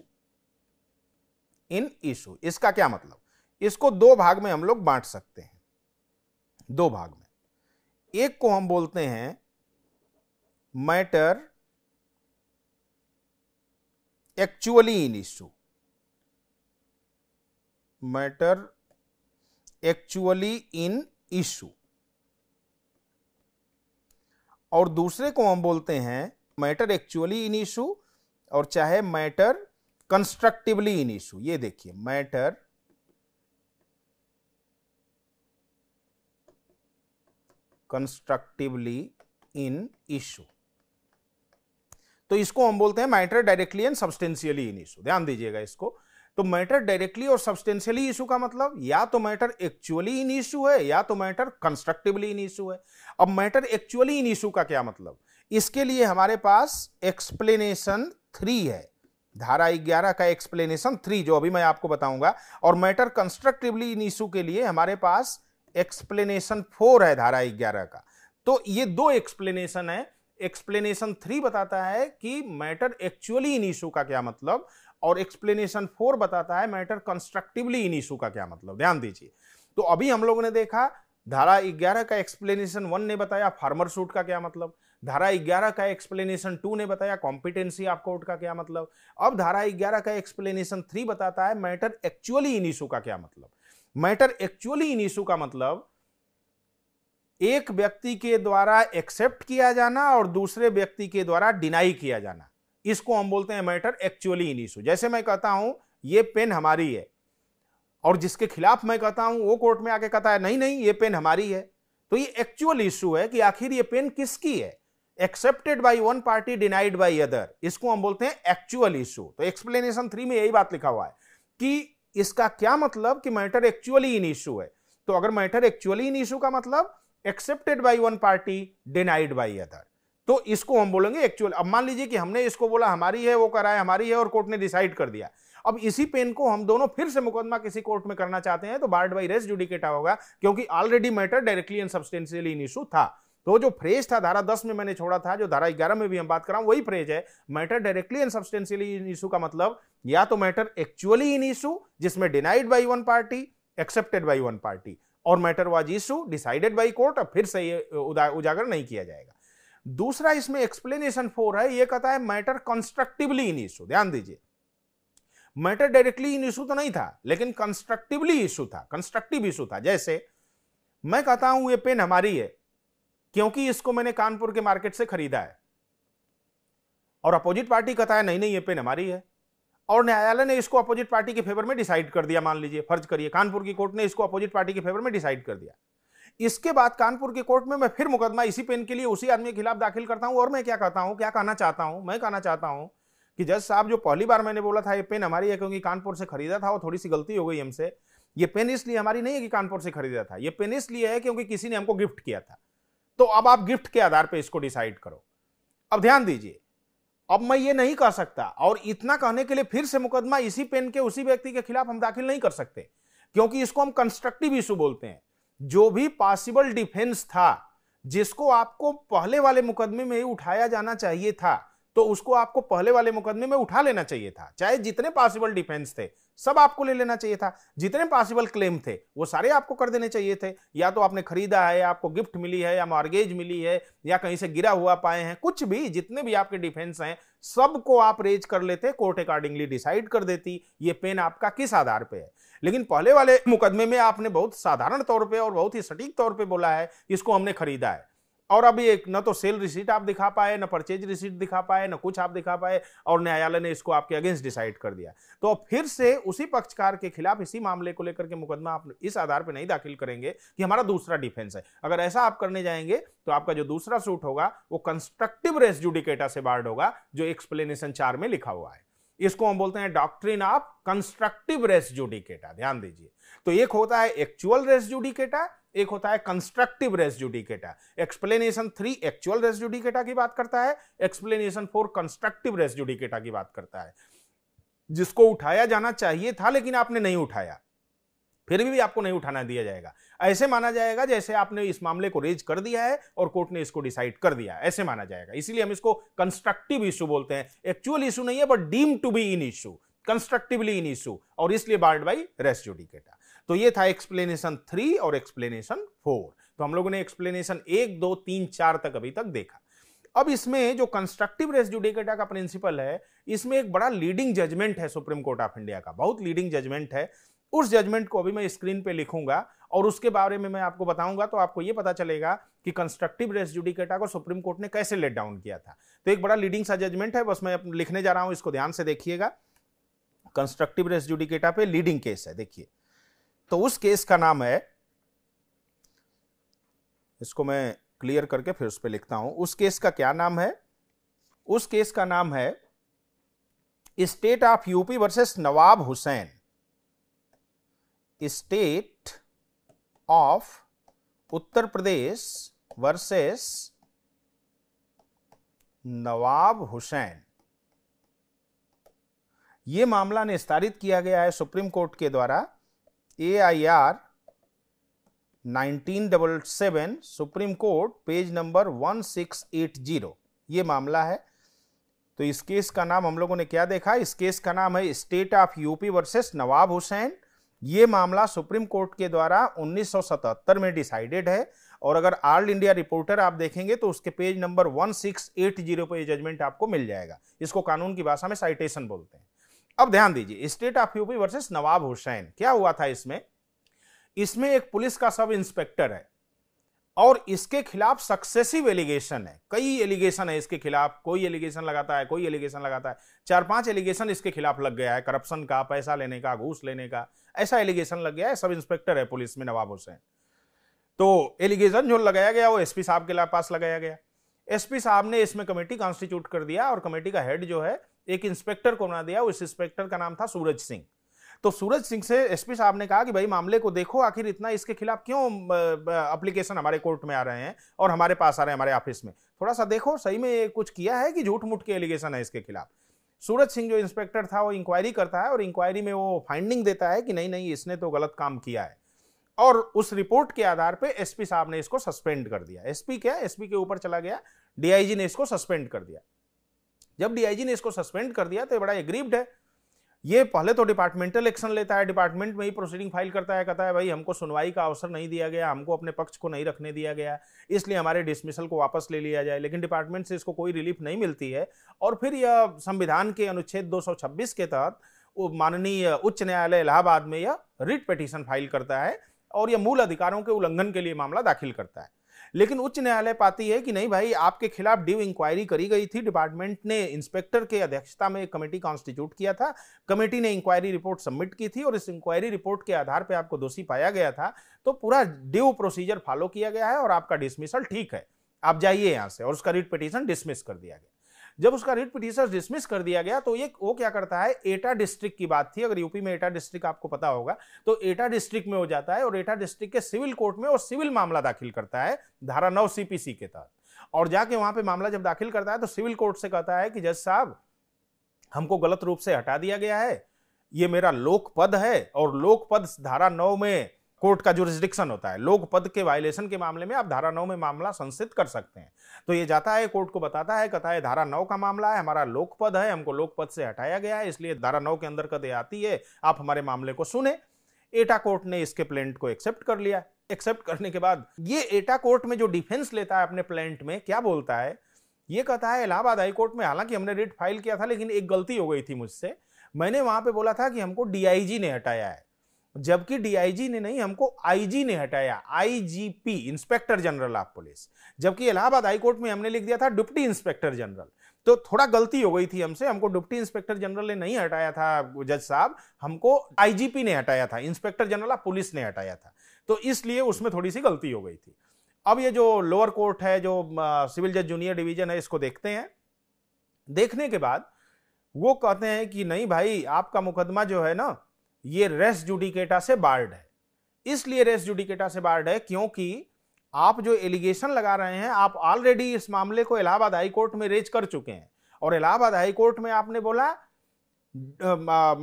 A: in issue इसका क्या मतलब इसको दो भाग में हम लोग बांट सकते हैं दो भाग में एक को हम बोलते हैं matter actually in issue matter actually in issue और दूसरे को हम बोलते हैं मैटर एक्चुअली इन इशू और चाहे मैटर कंस्ट्रक्टिवली इन इशू ये देखिए मैटर कंस्ट्रक्टिवली इन इश्यू तो इसको हम बोलते हैं matter directly and substantially in issue ध्यान दीजिएगा इसको तो मैटर डायरेक्टली और सब्सटेंशियली इशू का मतलब या तो मैटर एक्चुअली इन इशू है या तो मैटर कंस्ट्रक्टिवली इन इशू है अब मैटर एक्चुअली इन इशू का क्या मतलब इसके लिए हमारे पास एक्सप्लेनेशन थ्री है धारा ग्यारह का एक्सप्लेनेशन थ्री जो अभी मैं आपको बताऊंगा और मैटर कंस्ट्रक्टिवली इन इशू के लिए हमारे पास एक्सप्लेनेशन फोर है धारा ग्यारह का तो ये दो एक्सप्लेनेशन है एक्सप्लेनेशन थ्री बताता है कि मैटर एक्चुअली इन इशू का क्या मतलब और एक्सप्लेनेशन फोर बताता है मैटर कंस्ट्रक्टिवली इन इशू का क्या मतलब ध्यान दीजिए तो अभी हम लोगों ने देखा धारा ग्यारह का एक्सप्लेनेशन वन ने बताया फार्मर सूट का क्या मतलब धारा ग्यारह का एक्सप्लेनेशन टू ने बताया कॉम्पिटेंसी कोर्ट का क्या मतलब अब धारा ग्यारह का एक्सप्लेनेशन थ्री बताता है मैटर एक्चुअली इन इशू का क्या मतलब मैटर एक्चुअली इन इशू का मतलब एक व्यक्ति के द्वारा एक्सेप्ट किया जाना और दूसरे व्यक्ति के द्वारा डिनाई किया जाना इसको हम बोलते हैं मैटर एक्चुअली इन इशू जैसे मैं कहता हूं ये पेन हमारी है और जिसके खिलाफ मैं कहता हूं वो कोर्ट में आके कहता है नहीं नहीं ये पेन हमारी है तो ये एक्चुअल इशू है कि आखिर ये पेन किसकी है accepted by one party denied by other इसको हम बोलते हैं एक्चुअल इशू तो एक्सप्लेनेशन थ्री में यही बात लिखा हुआ है कि इसका क्या मतलब कि मैटर एक्चुअली इन इशू है तो अगर मैटर एक्चुअली इन इशू का मतलब accepted by one party denied by other तो इसको हम बोलेंगे एक्चुअल अब मान लीजिए कि हमने इसको बोला हमारी है वो कराए हमारी है और कोर्ट ने डिसाइड कर दिया अब इसी पेन को हम दोनों फिर से मुकदमा किसी कोर्ट में करना चाहते हैं तो बार्ड बाई रेस जुडिकेटा होगा क्योंकि already matter directly and substantially in issue था तो जो फ्रेज था धारा दस में मैंने छोड़ा था जो धारा ग्यारह में भी हम बात कर रहा हूं वही फ्रेज है matter directly and substantially in issue का मतलब या तो मैटर एक्चुअली इन इशू जिसमें denied by one party accepted by one party और matter was issue decided by court और फिर से ये उजागर नहीं किया जाएगा दूसरा इसमें एक्सप्लेनेशन फोर है ये कहता है मैटर कंस्ट्रक्टिवली इन इशू ध्यान दीजिए मैटर डायरेक्टली इन इशू तो नहीं था लेकिन कंस्ट्रक्टिवली इशू था कंस्ट्रक्टिव इशू था जैसे मैं कहता हूं ये पेन हमारी है क्योंकि इसको मैंने कानपुर के मार्केट से खरीदा है और अपोजिट पार्टी कहता है नहीं नहीं ये पेन हमारी है और न्यायालय ने इसको अपोजिट पार्टी के फेवर में डिसाइड कर दिया मान लीजिए फर्ज करिए कानपुर की कोर्ट ने इसको अपोजिट पार्टी के फेवर में डिसाइड कर दिया इसके बाद कानपुर की कोर्ट में मैं फिर मुकदमा इसी पेन के लिए उसी आदमी के खिलाफ दाखिल करता हूं और मैं क्या कहता हूं क्या कहना चाहता हूं मैं कहना चाहता हूं कि जज साहब जो पहली बार मैंने बोला था ये पेन हमारी है क्योंकि कानपुर से खरीदा था और थोड़ी सी गलती हो गई हमसे ये पेन इसलिए हमारी नहीं है कि कानपुर से खरीदा था ये पेन इसलिए है क्योंकि किसी ने हमको गिफ्ट किया था तो अब आप गिफ्ट के आधार पर इसको डिसाइड करो अब ध्यान दीजिए अब मैं ये नहीं कह सकता और इतना कहने के लिए फिर से मुकदमा इसी पेन के उसी व्यक्ति के खिलाफ हम दाखिल नहीं कर सकते क्योंकि इसको हम कंस्ट्रक्टिव इशू बोलते हैं जो भी पॉसिबल डिफेंस था जिसको आपको पहले वाले मुकदमे में ही उठाया जाना चाहिए था तो उसको आपको पहले वाले मुकदमे में उठा लेना चाहिए था चाहे जितने पॉसिबल डिफेंस थे सब आपको ले लेना चाहिए था जितने पॉसिबल क्लेम थे वो सारे आपको कर देने चाहिए थे या तो आपने खरीदा है या आपको गिफ्ट मिली है या मॉर्गेज मिली है या कहीं से गिरा हुआ पाए हैं कुछ भी जितने भी आपके डिफेंस हैं सबको आप रेज कर लेते कोर्ट अकॉर्डिंगली डिसाइड कर देती ये पेन आपका किस आधार पे है लेकिन पहले वाले मुकदमे में आपने बहुत साधारण तौर पर और बहुत ही सटीक तौर पर बोला है इसको हमने खरीदा है और अभी एक न तो सेल रिसीट आप दिखा पाए न परचेज रिसीट दिखा पाए न कुछ आप दिखा पाए और न्यायालय ने इसको आपके अगेंस्ट डिसाइड कर दिया तो फिर से उसी पक्षकार के खिलाफ इसी मामले को लेकर के मुकदमा आप इस आधार पर नहीं दाखिल करेंगे कि हमारा दूसरा डिफेंस है अगर ऐसा आप करने जाएंगे तो आपका जो दूसरा सूट होगा वो कंस्ट्रक्टिव रेस जुडिकेटा से बार्ड होगा जो एक्सप्लेनेशन चार में लिखा हुआ है इसको हम बोलते हैं doctrine of constructive res judicata ध्यान दीजिए तो एक होता है एक्चुअल रेस जुडिकेटा एक होता है constructive res judicata explanation three actual res judicata की बात करता है एक्सप्लेनेशन फोर कंस्ट्रक्टिव रेस्जुडिकेटा की बात करता है जिसको उठाया जाना चाहिए था लेकिन आपने नहीं उठाया फिर भी, भी आपको नहीं उठाना दिया जाएगा ऐसे माना जाएगा जैसे आपने इस मामले को रेज कर दिया है और कोर्ट ने इसको डिसाइड कर दिया ऐसे माना जाएगा इसीलिए हम इसको कंस्ट्रक्टिव इशू बोलते हैं एक्चुअल इशू नहीं है but deem to be in issue constructively in issue और इसलिए बार्ड बाई रेस्जुडिकेटा तो ये था एक्सप्लेनेशन थ्री और एक्सप्लेनेशन फोर तो हम लोगों ने एक्सप्लेनेशन एक दो तीन चार तक अभी तक देखा अब इसमें जो कंस्ट्रक्टिव रेस जुडिकेटा का प्रिंसिपल है इसमें एक बड़ा लीडिंग जजमेंट है सुप्रीम कोर्ट ऑफ इंडिया का बहुत लीडिंग जजमेंट है उस जजमेंट को अभी मैं स्क्रीन पे लिखूंगा और उसके बारे में मैं आपको बताऊंगा तो आपको यह पता चलेगा कि कंस्ट्रक्टिव रेस जुडिकेटा को सुप्रीम कोर्ट ने कैसे लेट डाउन किया था तो एक बड़ा लीडिंग सा जजमेंट है बस मैं लिखने जा रहा हूं इसको ध्यान से देखिएगा कंस्ट्रक्टिव रेस जुडिकेटा पे लीडिंग केस है देखिए तो उस केस का नाम है इसको मैं क्लियर करके फिर उस पर लिखता हूं उस केस का क्या नाम है उस केस का नाम है state of UP versus Nawab Hussain state of Uttar Pradesh versus Nawab Hussain ये मामला निस्तारित किया गया है सुप्रीम कोर्ट के द्वारा A I R nineteen double seven supreme court page number one six eight zero ये मामला है तो इस केस का नाम हम लोगों ने क्या देखा इस केस का नाम है state of UP versus Nawab Hussain ये मामला सुप्रीम कोर्ट के द्वारा 1977 में डिसाइडेड है और अगर ऑल इंडिया रिपोर्टर आप देखेंगे तो उसके पेज नंबर 1680 पे ये जजमेंट आपको मिल जाएगा इसको कानून की भाषा में साइटेशन बोलते हैं अब ध्यान दीजिए state of UP versus Nawab Hussain क्या हुआ था इसमें इसमें एक पुलिस का सब इंस्पेक्टर है और इसके खिलाफ सक्सेसिव एलिगेशन है कई एलिगेशन है इसके खिलाफ कोई एलिगेशन लगाता है कोई एलिगेशन लगाता है चार पांच एलिगेशन इसके खिलाफ लग गया है करप्शन का पैसा लेने का घूस लेने का ऐसा एलिगेशन लग गया है सब इंस्पेक्टर है पुलिस में नवाब हुसैन तो एलिगेशन जो लगाया गया वो एसपी साहब के पास लगाया गया एसपी साहब ने इसमें कमेटी कॉन्स्टिट्यूट कर दिया और कमेटी का हेड जो है एक इंस्पेक्टर को बना दिया उस इंस्पेक्टर का नाम था सूरज सिंह तो सूरज सिंह से एसपी साहब ने कहा कि भाई मामले को देखो आखिर इतना इसके खिलाफ क्यों अप्लीकेशन हमारे कोर्ट में आ रहे हैं और हमारे पास आ रहे हैं हमारे ऑफिस में थोड़ा सा देखो सही में ये कुछ किया है कि झूठ मूठ के एलिगेशन है इसके खिलाफ सूरज सिंह जो इंस्पेक्टर था वो इंक्वायरी करता है और इंक्वायरी में वो फाइंडिंग देता है कि नहीं नहीं इसने तो गलत काम किया है और उस रिपोर्ट के आधार पर एसपी साहब ने इसको सस्पेंड कर दिया एसपी क्या एसपी के ऊपर चला गया डीआईजी ने इसको सस्पेंड कर दिया जब डीआईजी ने इसको सस्पेंड कर दिया तो बड़ा एग्रीव्ड है ये पहले तो डिपार्टमेंटल एक्शन लेता है डिपार्टमेंट में ही प्रोसीडिंग फाइल करता है कहता है भाई हमको सुनवाई का अवसर नहीं दिया गया हमको अपने पक्ष को नहीं रखने दिया गया इसलिए हमारे डिसमिसल को वापस ले लिया जाए लेकिन डिपार्टमेंट से इसको कोई रिलीफ नहीं मिलती है और फिर यह संविधान के अनुच्छेद 226 के तहत माननीय उच्च न्यायालय इलाहाबाद में यह रिट पटिशन फाइल करता है और यह मूल अधिकारों के उल्लंघन के लिए मामला दाखिल करता है लेकिन उच्च न्यायालय पाती है कि नहीं भाई आपके खिलाफ ड्यू इंक्वायरी करी गई थी डिपार्टमेंट ने इंस्पेक्टर के अध्यक्षता में एक कमेटी कॉन्स्टिट्यूट किया था कमेटी ने इंक्वायरी रिपोर्ट सबमिट की थी और इस इंक्वायरी रिपोर्ट के आधार पर आपको दोषी पाया गया था तो पूरा ड्यू प्रोसीजर फॉलो किया गया है और आपका डिसमिसल ठीक है आप जाइए यहाँ से और उसका रिट पिटीशन डिसमिस कर दिया गया जब उसका रिट पिटिशन डिसमिस कर दिया गया तो ये वो क्या करता है एटा डिस्ट्रिक्ट की बात थी अगर यूपी में एटा डिस्ट्रिक्ट आपको पता होगा तो एटा डिस्ट्रिक्ट में हो जाता है और एटा डिस्ट्रिक्ट के सिविल कोर्ट में और सिविल मामला दाखिल करता है धारा नौ सीपीसी के तहत और जाके वहां पे मामला जब दाखिल करता है तो सिविल कोर्ट से कहता है कि जज साहब हमको गलत रूप से हटा दिया गया है ये मेरा लोक पद है और लोक पद धारा नौ में कोर्ट का जुरिस्डिक्शन होता है लोक पद के वायलेशन के मामले में आप धारा नौ में मामला संसित कर सकते हैं तो ये जाता है कोर्ट को बताता है कथा है धारा नौ का मामला है हमारा लोक पद है हमको लोक पद से हटाया गया है इसलिए धारा नौ के अंदर कदे आती है आप हमारे मामले को सुने एटा कोर्ट ने इसके प्लेंट को एक्सेप्ट कर लिया एक्सेप्ट करने के बाद ये एटा कोर्ट में जो डिफेंस लेता है अपने प्लेंट में क्या बोलता है ये कहता है इलाहाबाद हाईकोर्ट में हालांकि हमने रिट फाइल किया था लेकिन एक गलती हो गई थी मुझसे मैंने वहां पे बोला था कि हमको डीआईजी ने हटाया है जबकि डीआईजी ने नहीं हमको आईजी ने हटाया IGP inspector general of police जबकि इलाहाबाद हाईकोर्ट में हमने लिख दिया था डिप्टी इंस्पेक्टर जनरल तो थोड़ा गलती हो गई थी हमसे हमको डिप्टी इंस्पेक्टर जनरल ने नहीं हटाया था जज साहब हमको आईजीपी ने हटाया था इंस्पेक्टर जनरल ऑफ पुलिस ने हटाया था तो इसलिए उसमें थोड़ी सी गलती हो गई थी अब ये जो लोअर कोर्ट है जो सिविल जज जूनियर डिवीजन है इसको देखते हैं देखने के बाद वो कहते हैं कि नहीं भाई आपका मुकदमा जो है ना ये रेस जुडिकेटा से बार्ड है इसलिए रेस जुडिकेटा से बार्ड है क्योंकि आप जो एलिगेशन लगा रहे हैं आप ऑलरेडी इस मामले को इलाहाबाद हाई कोर्ट में रेज कर चुके हैं और इलाहाबाद हाई कोर्ट में आपने बोला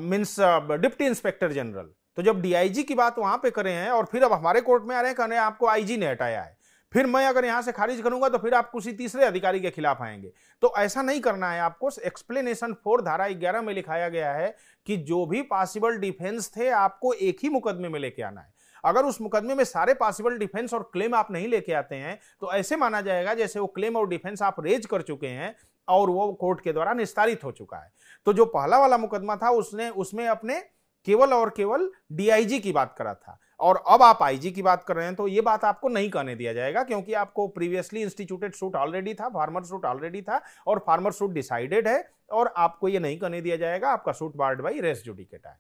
A: मींस डिप्टी इंस्पेक्टर जनरल तो जब डीआईजी की बात वहां पे करें हैं और फिर अब हमारे कोर्ट में आ रहे हैं कहने आपको आईजी ने हटाया है फिर मैं अगर यहां से खारिज करूंगा तो फिर आप किसी तीसरे अधिकारी के खिलाफ आएंगे तो ऐसा नहीं करना है आपको एक्सप्लेनेशन फोर धारा ग्यारह में लिखाया गया है कि जो भी पॉसिबल डिफेंस थे आपको एक ही मुकदमे में लेके आना है अगर उस मुकदमे में सारे पॉसिबल डिफेंस और क्लेम आप नहीं लेके आते हैं तो ऐसे माना जाएगा जैसे वो क्लेम और डिफेंस आप रेज कर चुके हैं और वो कोर्ट के द्वारा निस्तारित हो चुका है तो जो पहला वाला मुकदमा था उसने उसमें अपने केवल और केवल डीआईजी की बात करा था और अब आप आईजी की बात कर रहे हैं तो ये बात आपको नहीं कहने दिया जाएगा क्योंकि आपको प्रीवियसली इंस्टीट्यूटेड सूट ऑलरेडी था फार्मर सूट ऑलरेडी था और फार्मर सूट डिसाइडेड है और आपको ये नहीं कहने दिया जाएगा आपका suit barred by res judicata है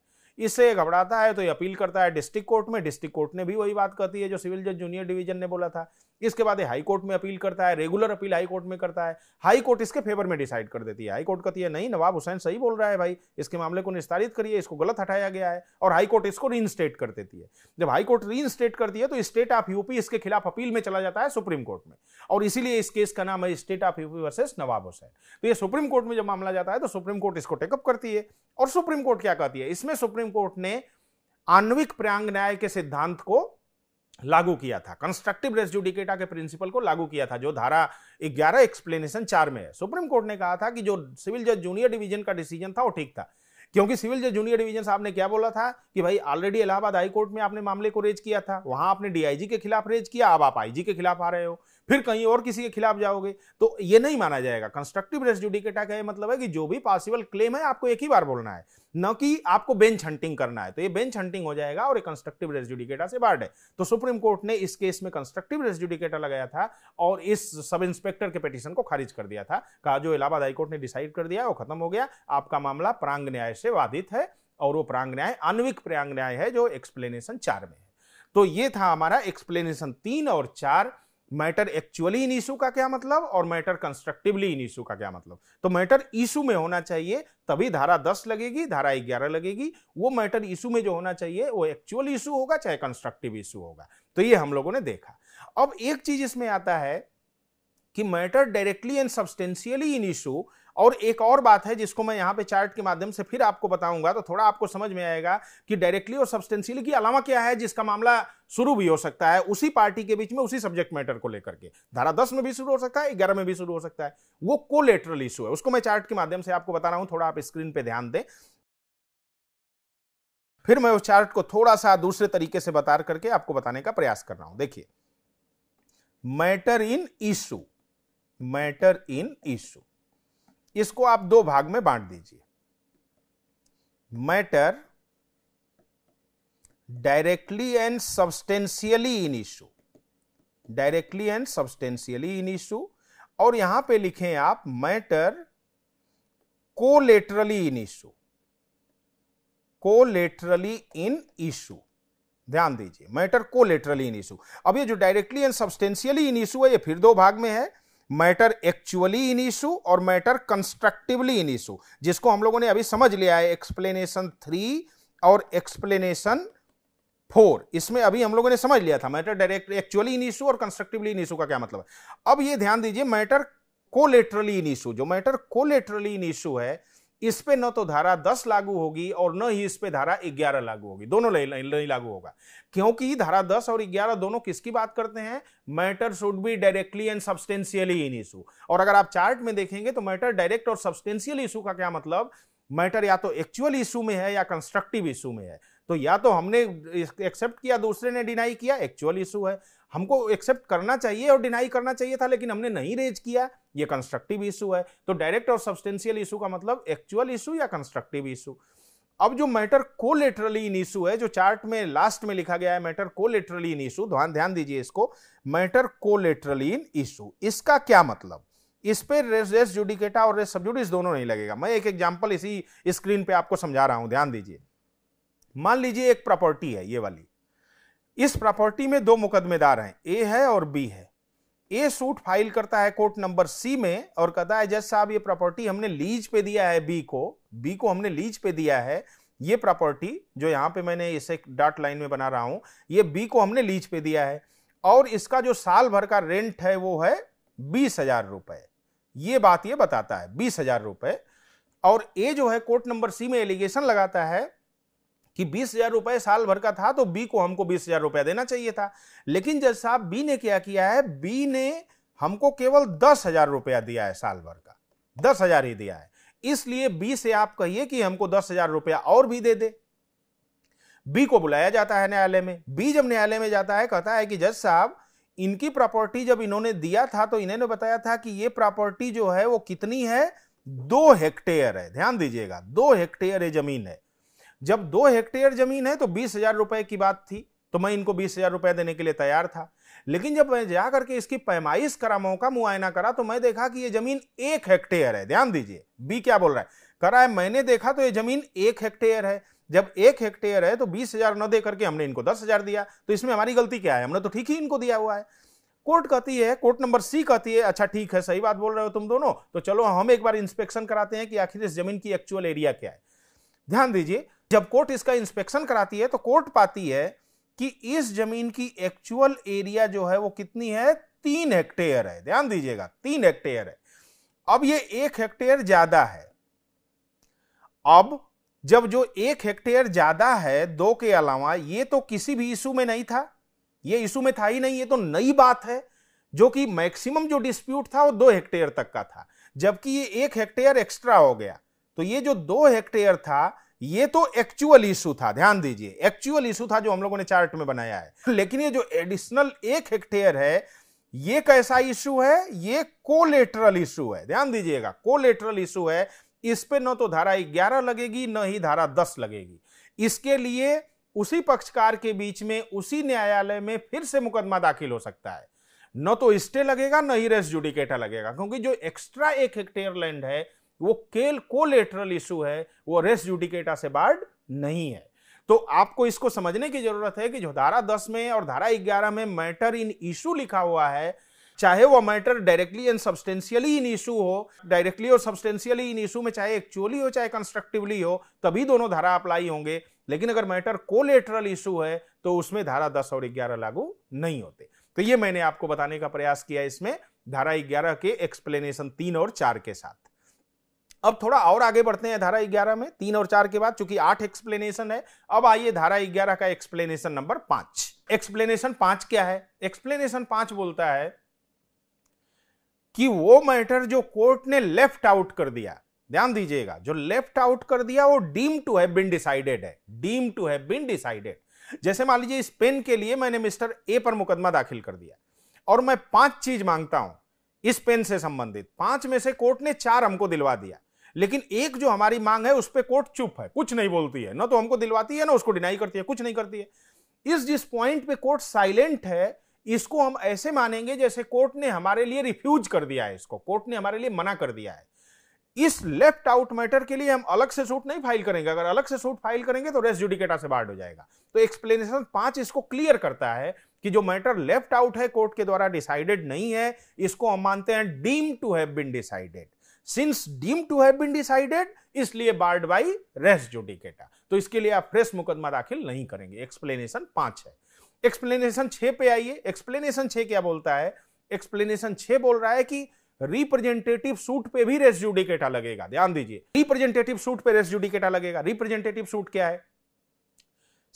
A: इससे घबराता है तो ये अपील करता है डिस्ट्रिक्ट कोर्ट में डिस्ट्रिक्ट कोर्ट ने भी वही बात कहती है जो सिविल जज जूनियर डिवीजन ने बोला था इसके बाद हाई कोर्ट में अपील करता है रेगुलर अपील हाई कोर्ट में करता है हाई कोर्ट इसके फेवर में डिसाइड कर देती है हाई कोर्ट कहती है नहीं नवाब हुसैन सही बोल रहा है भाई इसके मामले को निस्तारित करिए इसको गलत हटाया गया है और हाई कोर्ट इसको रीइंस्टेट कर देती है जब हाई कोर्ट रीइंस्टेट करती है तो स्टेट ऑफ यूपी इसके खिलाफ अपील में चला जाता है सुप्रीम कोर्ट में और इसीलिए इस केस का नाम है state of UP versus Nawab Hussain तो ये सुप्रीम कोर्ट में जब मामला जाता है तो सुप्रीम कोर्ट इसको टेकअप करती है और सुप्रीम कोर्ट क्या कहती है इसमें सुप्रीम कोर्ट ने आणविक प्रयांग न्याय के सिद्धांत को लागू किया था कंस्ट्रक्टिव रेस्जुडिकेटा के प्रिंसिपल को लागू किया था जो धारा 11 एक्सप्लेनेशन चार में है सुप्रीम कोर्ट ने कहा था कि जो सिविल जज जूनियर डिवीजन का डिसीजन था वो ठीक था क्योंकि सिविल जज जूनियर डिवीजन साहब ने क्या बोला था कि भाई ऑलरेडी इलाहाबाद हाई कोर्ट में आपने मामले को रेज किया था वहां आपने डीआईजी के खिलाफ रेज किया अब आप आईजी के खिलाफ आ रहे हो फिर कहीं और किसी के खिलाफ जाओगे तो ये नहीं माना जाएगा कंस्ट्रक्टिव रेस जुडिकेटा का ये मतलब है कि जो भी पॉसिबल क्लेम है आपको एक ही बार बोलना है न कि आपको बेंच हंटिंग करना है तो ये बेंच हंटिंग हो जाएगा और ये कंस्ट्रक्टिव रेस जुडिकेटा से बार्ड है तो सुप्रीम कोर्ट ने इस केस में कंस्ट्रक्टिव रेस जुडिकेटा लगाया था और इस सब इंस्पेक्टर के पिटिशन को खारिज कर दिया था कहा जो इलाहाबाद हाईकोर्ट ने डिसाइड कर दिया वो खत्म हो गया आपका मामला प्रांग न्याय से बाधित है और वो प्रांग न्याय आन्विक प्रांग न्याय है जो एक्सप्लेनेशन चार में है तो ये था हमारा एक्सप्लेनेशन तीन और चार मैटर एक्चुअली इन इशू का क्या मतलब और मैटर कंस्ट्रक्टिवली इन इशू का क्या मतलब तो मैटर इशू में होना चाहिए तभी धारा दस लगेगी धारा ग्यारह लगेगी वो मैटर इशू में जो होना चाहिए वो एक्चुअल इशू होगा चाहे कंस्ट्रक्टिव इशू होगा तो ये हम लोगों ने देखा अब एक चीज इसमें आता है कि matter directly and substantially in issue और एक और बात है जिसको मैं यहाँ पे चार्ट के माध्यम से फिर आपको बताऊंगा तो थोड़ा आपको समझ में आएगा कि डायरेक्टली और सब्सटेंशियली के अलावा क्या है जिसका मामला शुरू भी हो सकता है उसी पार्टी के बीच में उसी सब्जेक्ट मैटर को लेकर के धारा दस में भी शुरू हो सकता है ग्यारह में भी शुरू हो सकता है वो कोलेटरल इशू है उसको मैं चार्ट के माध्यम से आपको बता रहा हूँ थोड़ा आप स्क्रीन पर ध्यान दें फिर मैं उस चार्ट को थोड़ा सा दूसरे तरीके से बता करके आपको बताने का प्रयास कर रहा हूं देखिए matter in issue matter in issue इसको आप दो भाग में बांट दीजिए matter directly and substantially in issue directly and substantially in issue और यहां पे लिखें आप मैटर को लेटरली इन इशू को लेटरली इन इशू ध्यान दीजिए मैटर को लेटरली इन इशू अब ये जो directly and substantially in issue है ये फिर दो भाग में है मैटर एक्चुअली इन इशू और मैटर कंस्ट्रक्टिवली इन इशू जिसको हम लोगों ने अभी समझ लिया है एक्सप्लेनेशन थ्री और एक्सप्लेनेशन फोर इसमें अभी हम लोगों ने समझ लिया था matter direct actually in issue और कंस्ट्रक्टिवली इन इशू का क्या मतलब है अब ये ध्यान दीजिए मैटर कोलेटरली इन इशू जो मैटर कोलेटरली इन इशू है इस पे न तो धारा 10 लागू होगी और न ही इस पे धारा 11 लागू होगी दोनों नहीं लागू होगा क्योंकि धारा 10 और 11 दोनों किसकी बात करते हैं matter should be directly and substantially in issue और अगर आप चार्ट में देखेंगे तो मैटर डायरेक्ट और सब्सटेंशियल इशू का क्या मतलब मैटर या तो एक्चुअल इशू में है या कंस्ट्रक्टिव इशू में है तो या तो हमने एक्सेप्ट किया दूसरे ने डिनाई किया एक्चुअल इशू है हमको एक्सेप्ट करना चाहिए और डिनाई करना चाहिए था लेकिन हमने नहीं रेज किया ये कंस्ट्रक्टिव इशू है तो डायरेक्ट और सब्सटेंशियल इशू का मतलब एक्चुअल इशू या कंस्ट्रक्टिव इशू अब जो मैटर कोलेटरली इन इशू है जो चार्ट में लास्ट में लिखा गया है मैटर कोलेटरली इन इशू ध्यान ध्यान दीजिए इसको मैटर कोलेटरली इन इशू इसका क्या मतलब इस पे रेस रेस जुडिकेटा और रेस सबजुडिस दोनों नहीं लगेगा मैं एक एग्जांपल इसी स्क्रीन पे आपको समझा रहा हूं ध्यान दीजिए मान लीजिए एक प्रॉपर्टी है ये वाली इस प्रॉपर्टी में दो मुकदमेदार हैं ए है और बी है ए सूट फाइल करता है कोर्ट नंबर सी में और कहता है जज साहब ये प्रॉपर्टी हमने लीज पे दिया है बी को बी को हमने लीज पे दिया है ये प्रॉपर्टी जो यहाँ पे मैंने इसे डॉट लाइन में बना रहा हूँ ये बी को हमने लीज पे दिया है और इसका जो साल भर का रेंट है वो है बीस हजार रुपये ये बात ये बताता है बीस हजार रुपये और ए जो है कोर्ट नंबर सी में एलिगेशन लगाता है कि बीस हजार रुपए साल भर का था तो बी को हमको बीस हजार रुपया देना चाहिए था लेकिन जज साहब बी ने क्या किया है बी ने हमको केवल दस हजार रुपया दिया है साल भर का दस हजार ही दिया है इसलिए बी से आप कहिए कि हमको दस हजार रुपया और भी दे दे बी को बुलाया जाता है न्यायालय में बी जब न्यायालय में जाता है कहता है कि जज साहब इनकी प्रॉपर्टी जब इन्होंने दिया था तो इन्होंने बताया था कि ये प्रॉपर्टी जो है वो कितनी है दो हेक्टेयर है ध्यान दीजिएगा दो हेक्टेयर ये जमीन है जब दो हेक्टेयर जमीन है तो बीस हजार रुपए की बात थी तो मैं इनको बीस हजार रुपए देने के लिए तैयार था लेकिन जब मैं जाकर के इसकी पैमाइश करा मौका मुआयना करा तो मैं देखा कि ये जमीन एक हेक्टेयर है ध्यान दीजिए बी क्या बोल रहा है करा है मैंने देखा तो ये जमीन एक हेक्टेयर है जब एक हेक्टेयर है तो बीस हजार न देकर के हमने इनको दस हजार दिया तो इसमें हमारी गलती क्या है हमने तो ठीक ही इनको दिया हुआ है कोर्ट कहती है कोर्ट नंबर सी कहती है अच्छा ठीक है सही बात बोल रहे हो तुम दोनों तो चलो हम एक बार इंस्पेक्शन कराते हैं कि आखिर इस जमीन की एक्चुअल एरिया क्या है ध्यान दीजिए जब कोर्ट इसका इंस्पेक्शन कराती है तो कोर्ट पाती है कि इस जमीन की एक्चुअल एरिया जो है वो कितनी है तीन हेक्टेयर है ध्यान दीजिएगा तीन हेक्टेयर है अब ये एक हेक्टेयर ज्यादा है अब जब जो एक हेक्टेयर ज्यादा है दो के अलावा ये तो किसी भी इशू में नहीं था ये इशू में था ही नहीं ये तो नई बात है जो कि मैक्सिमम जो डिस्प्यूट था वो दो हेक्टेयर तक का था जबकि ये एक हेक्टेयर एक्स्ट्रा हो गया तो ये जो दो हेक्टेयर था ये तो एक्चुअल इशू था ध्यान दीजिए एक्चुअल इशू था जो हम लोगों ने चार्ट में बनाया है लेकिन ये जो एडिशनल एक हेक्टेयर है ये कैसा इशू है ये कोलेटरल इशू है ध्यान दीजिएगा कोलेटरल इशू है इस पे न तो धारा ग्यारह लगेगी न ही धारा दस लगेगी इसके लिए उसी पक्षकार के बीच में उसी न्यायालय में फिर से मुकदमा दाखिल हो सकता है न तो स्टे लगेगा न ही रेस जुडिकेटा लगेगा क्योंकि जो एक्स्ट्रा एक हेक्टेयर लैंड है वो केल कोलेटरल इशू है वो रेस जुडिकेटा से बार्ड नहीं है तो आपको इसको समझने की जरूरत है कि जो धारा दस में और धारा ग्यारह में मैटर इन इशू लिखा हुआ है चाहे वो matter directly and substantially in issue हो डायरेक्टली और सब्सटेंशियली इन इशू में चाहे एक्चुअली हो चाहे कंस्ट्रक्टिवली हो तभी दोनों धारा अप्लाई होंगे लेकिन अगर मैटर कोलेटरल इशू है तो उसमें धारा दस और ग्यारह लागू नहीं होते तो ये मैंने आपको बताने का प्रयास किया इसमें धारा ग्यारह के एक्सप्लेनेशन तीन और चार के साथ अब थोड़ा और आगे बढ़ते हैं धारा ग्यारह में तीन और चार के बाद चूंकि आठ एक्सप्लेनेशन है अब आइए धारा ग्यारह का एक्सप्लेनेशन नंबर पांच एक्सप्लेनेशन पांच क्या है एक्सप्लेनेशन पांच बोलता है कि वो मैटर जो कोर्ट ने लेफ्ट आउट कर दिया ध्यान दीजिएगा जो लेफ्ट आउट कर दिया वो deem to have been decided है deem to have been decided जैसे मान लीजिए इस पेन के लिए मैंने मिस्टर ए पर मुकदमा दाखिल कर दिया और मैं पांच चीज मांगता हूं इस पेन से संबंधित पांच में से कोर्ट ने चार हमको दिलवा दिया लेकिन एक जो हमारी मांग है उस पर कोर्ट चुप है कुछ नहीं बोलती है ना तो हमको दिलवाती है ना उसको डिनाई करती है कुछ नहीं करती है इस जिस पॉइंट पे कोर्ट साइलेंट है इसको हम ऐसे मानेंगे जैसे कोर्ट ने हमारे लिए रिफ्यूज कर दिया है इसको कोर्ट ने हमारे लिए मना कर दिया है इस लेफ्ट आउट मैटर के लिए हम अलग से सूट नहीं फाइल करेंगे अगर अलग से सूट फाइल करेंगे तो रेस जुडिकेटा से बार्ड हो जाएगा तो एक्सप्लेनेशन पांच इसको क्लियर करता है कि जो मैटर लेफ्ट आउट है कोर्ट के द्वारा डिसाइडेड नहीं है इसको हम मानते हैं deem to have been decided since deem to have been decided इसलिए बार्ड बाई रेस जुडिकेटा तो इसके लिए आप फ्रेश मुकदमा दाखिल नहीं करेंगे एक्सप्लेनेशन पांच है एक्सप्लेनेशन छः पे आइए एक्सप्लेनेशन छः क्या बोलता है एक्सप्लेनेशन छः बोल रहा है कि रिप्रेजेंटेटिव सूट पे भी रेस जुडिकेटा लगेगा ध्यान दीजिए रिप्रेजेंटेटिव सूट पे रेस जुडिकेटा लगेगा रिप्रेजेंटेटिव सूट क्या है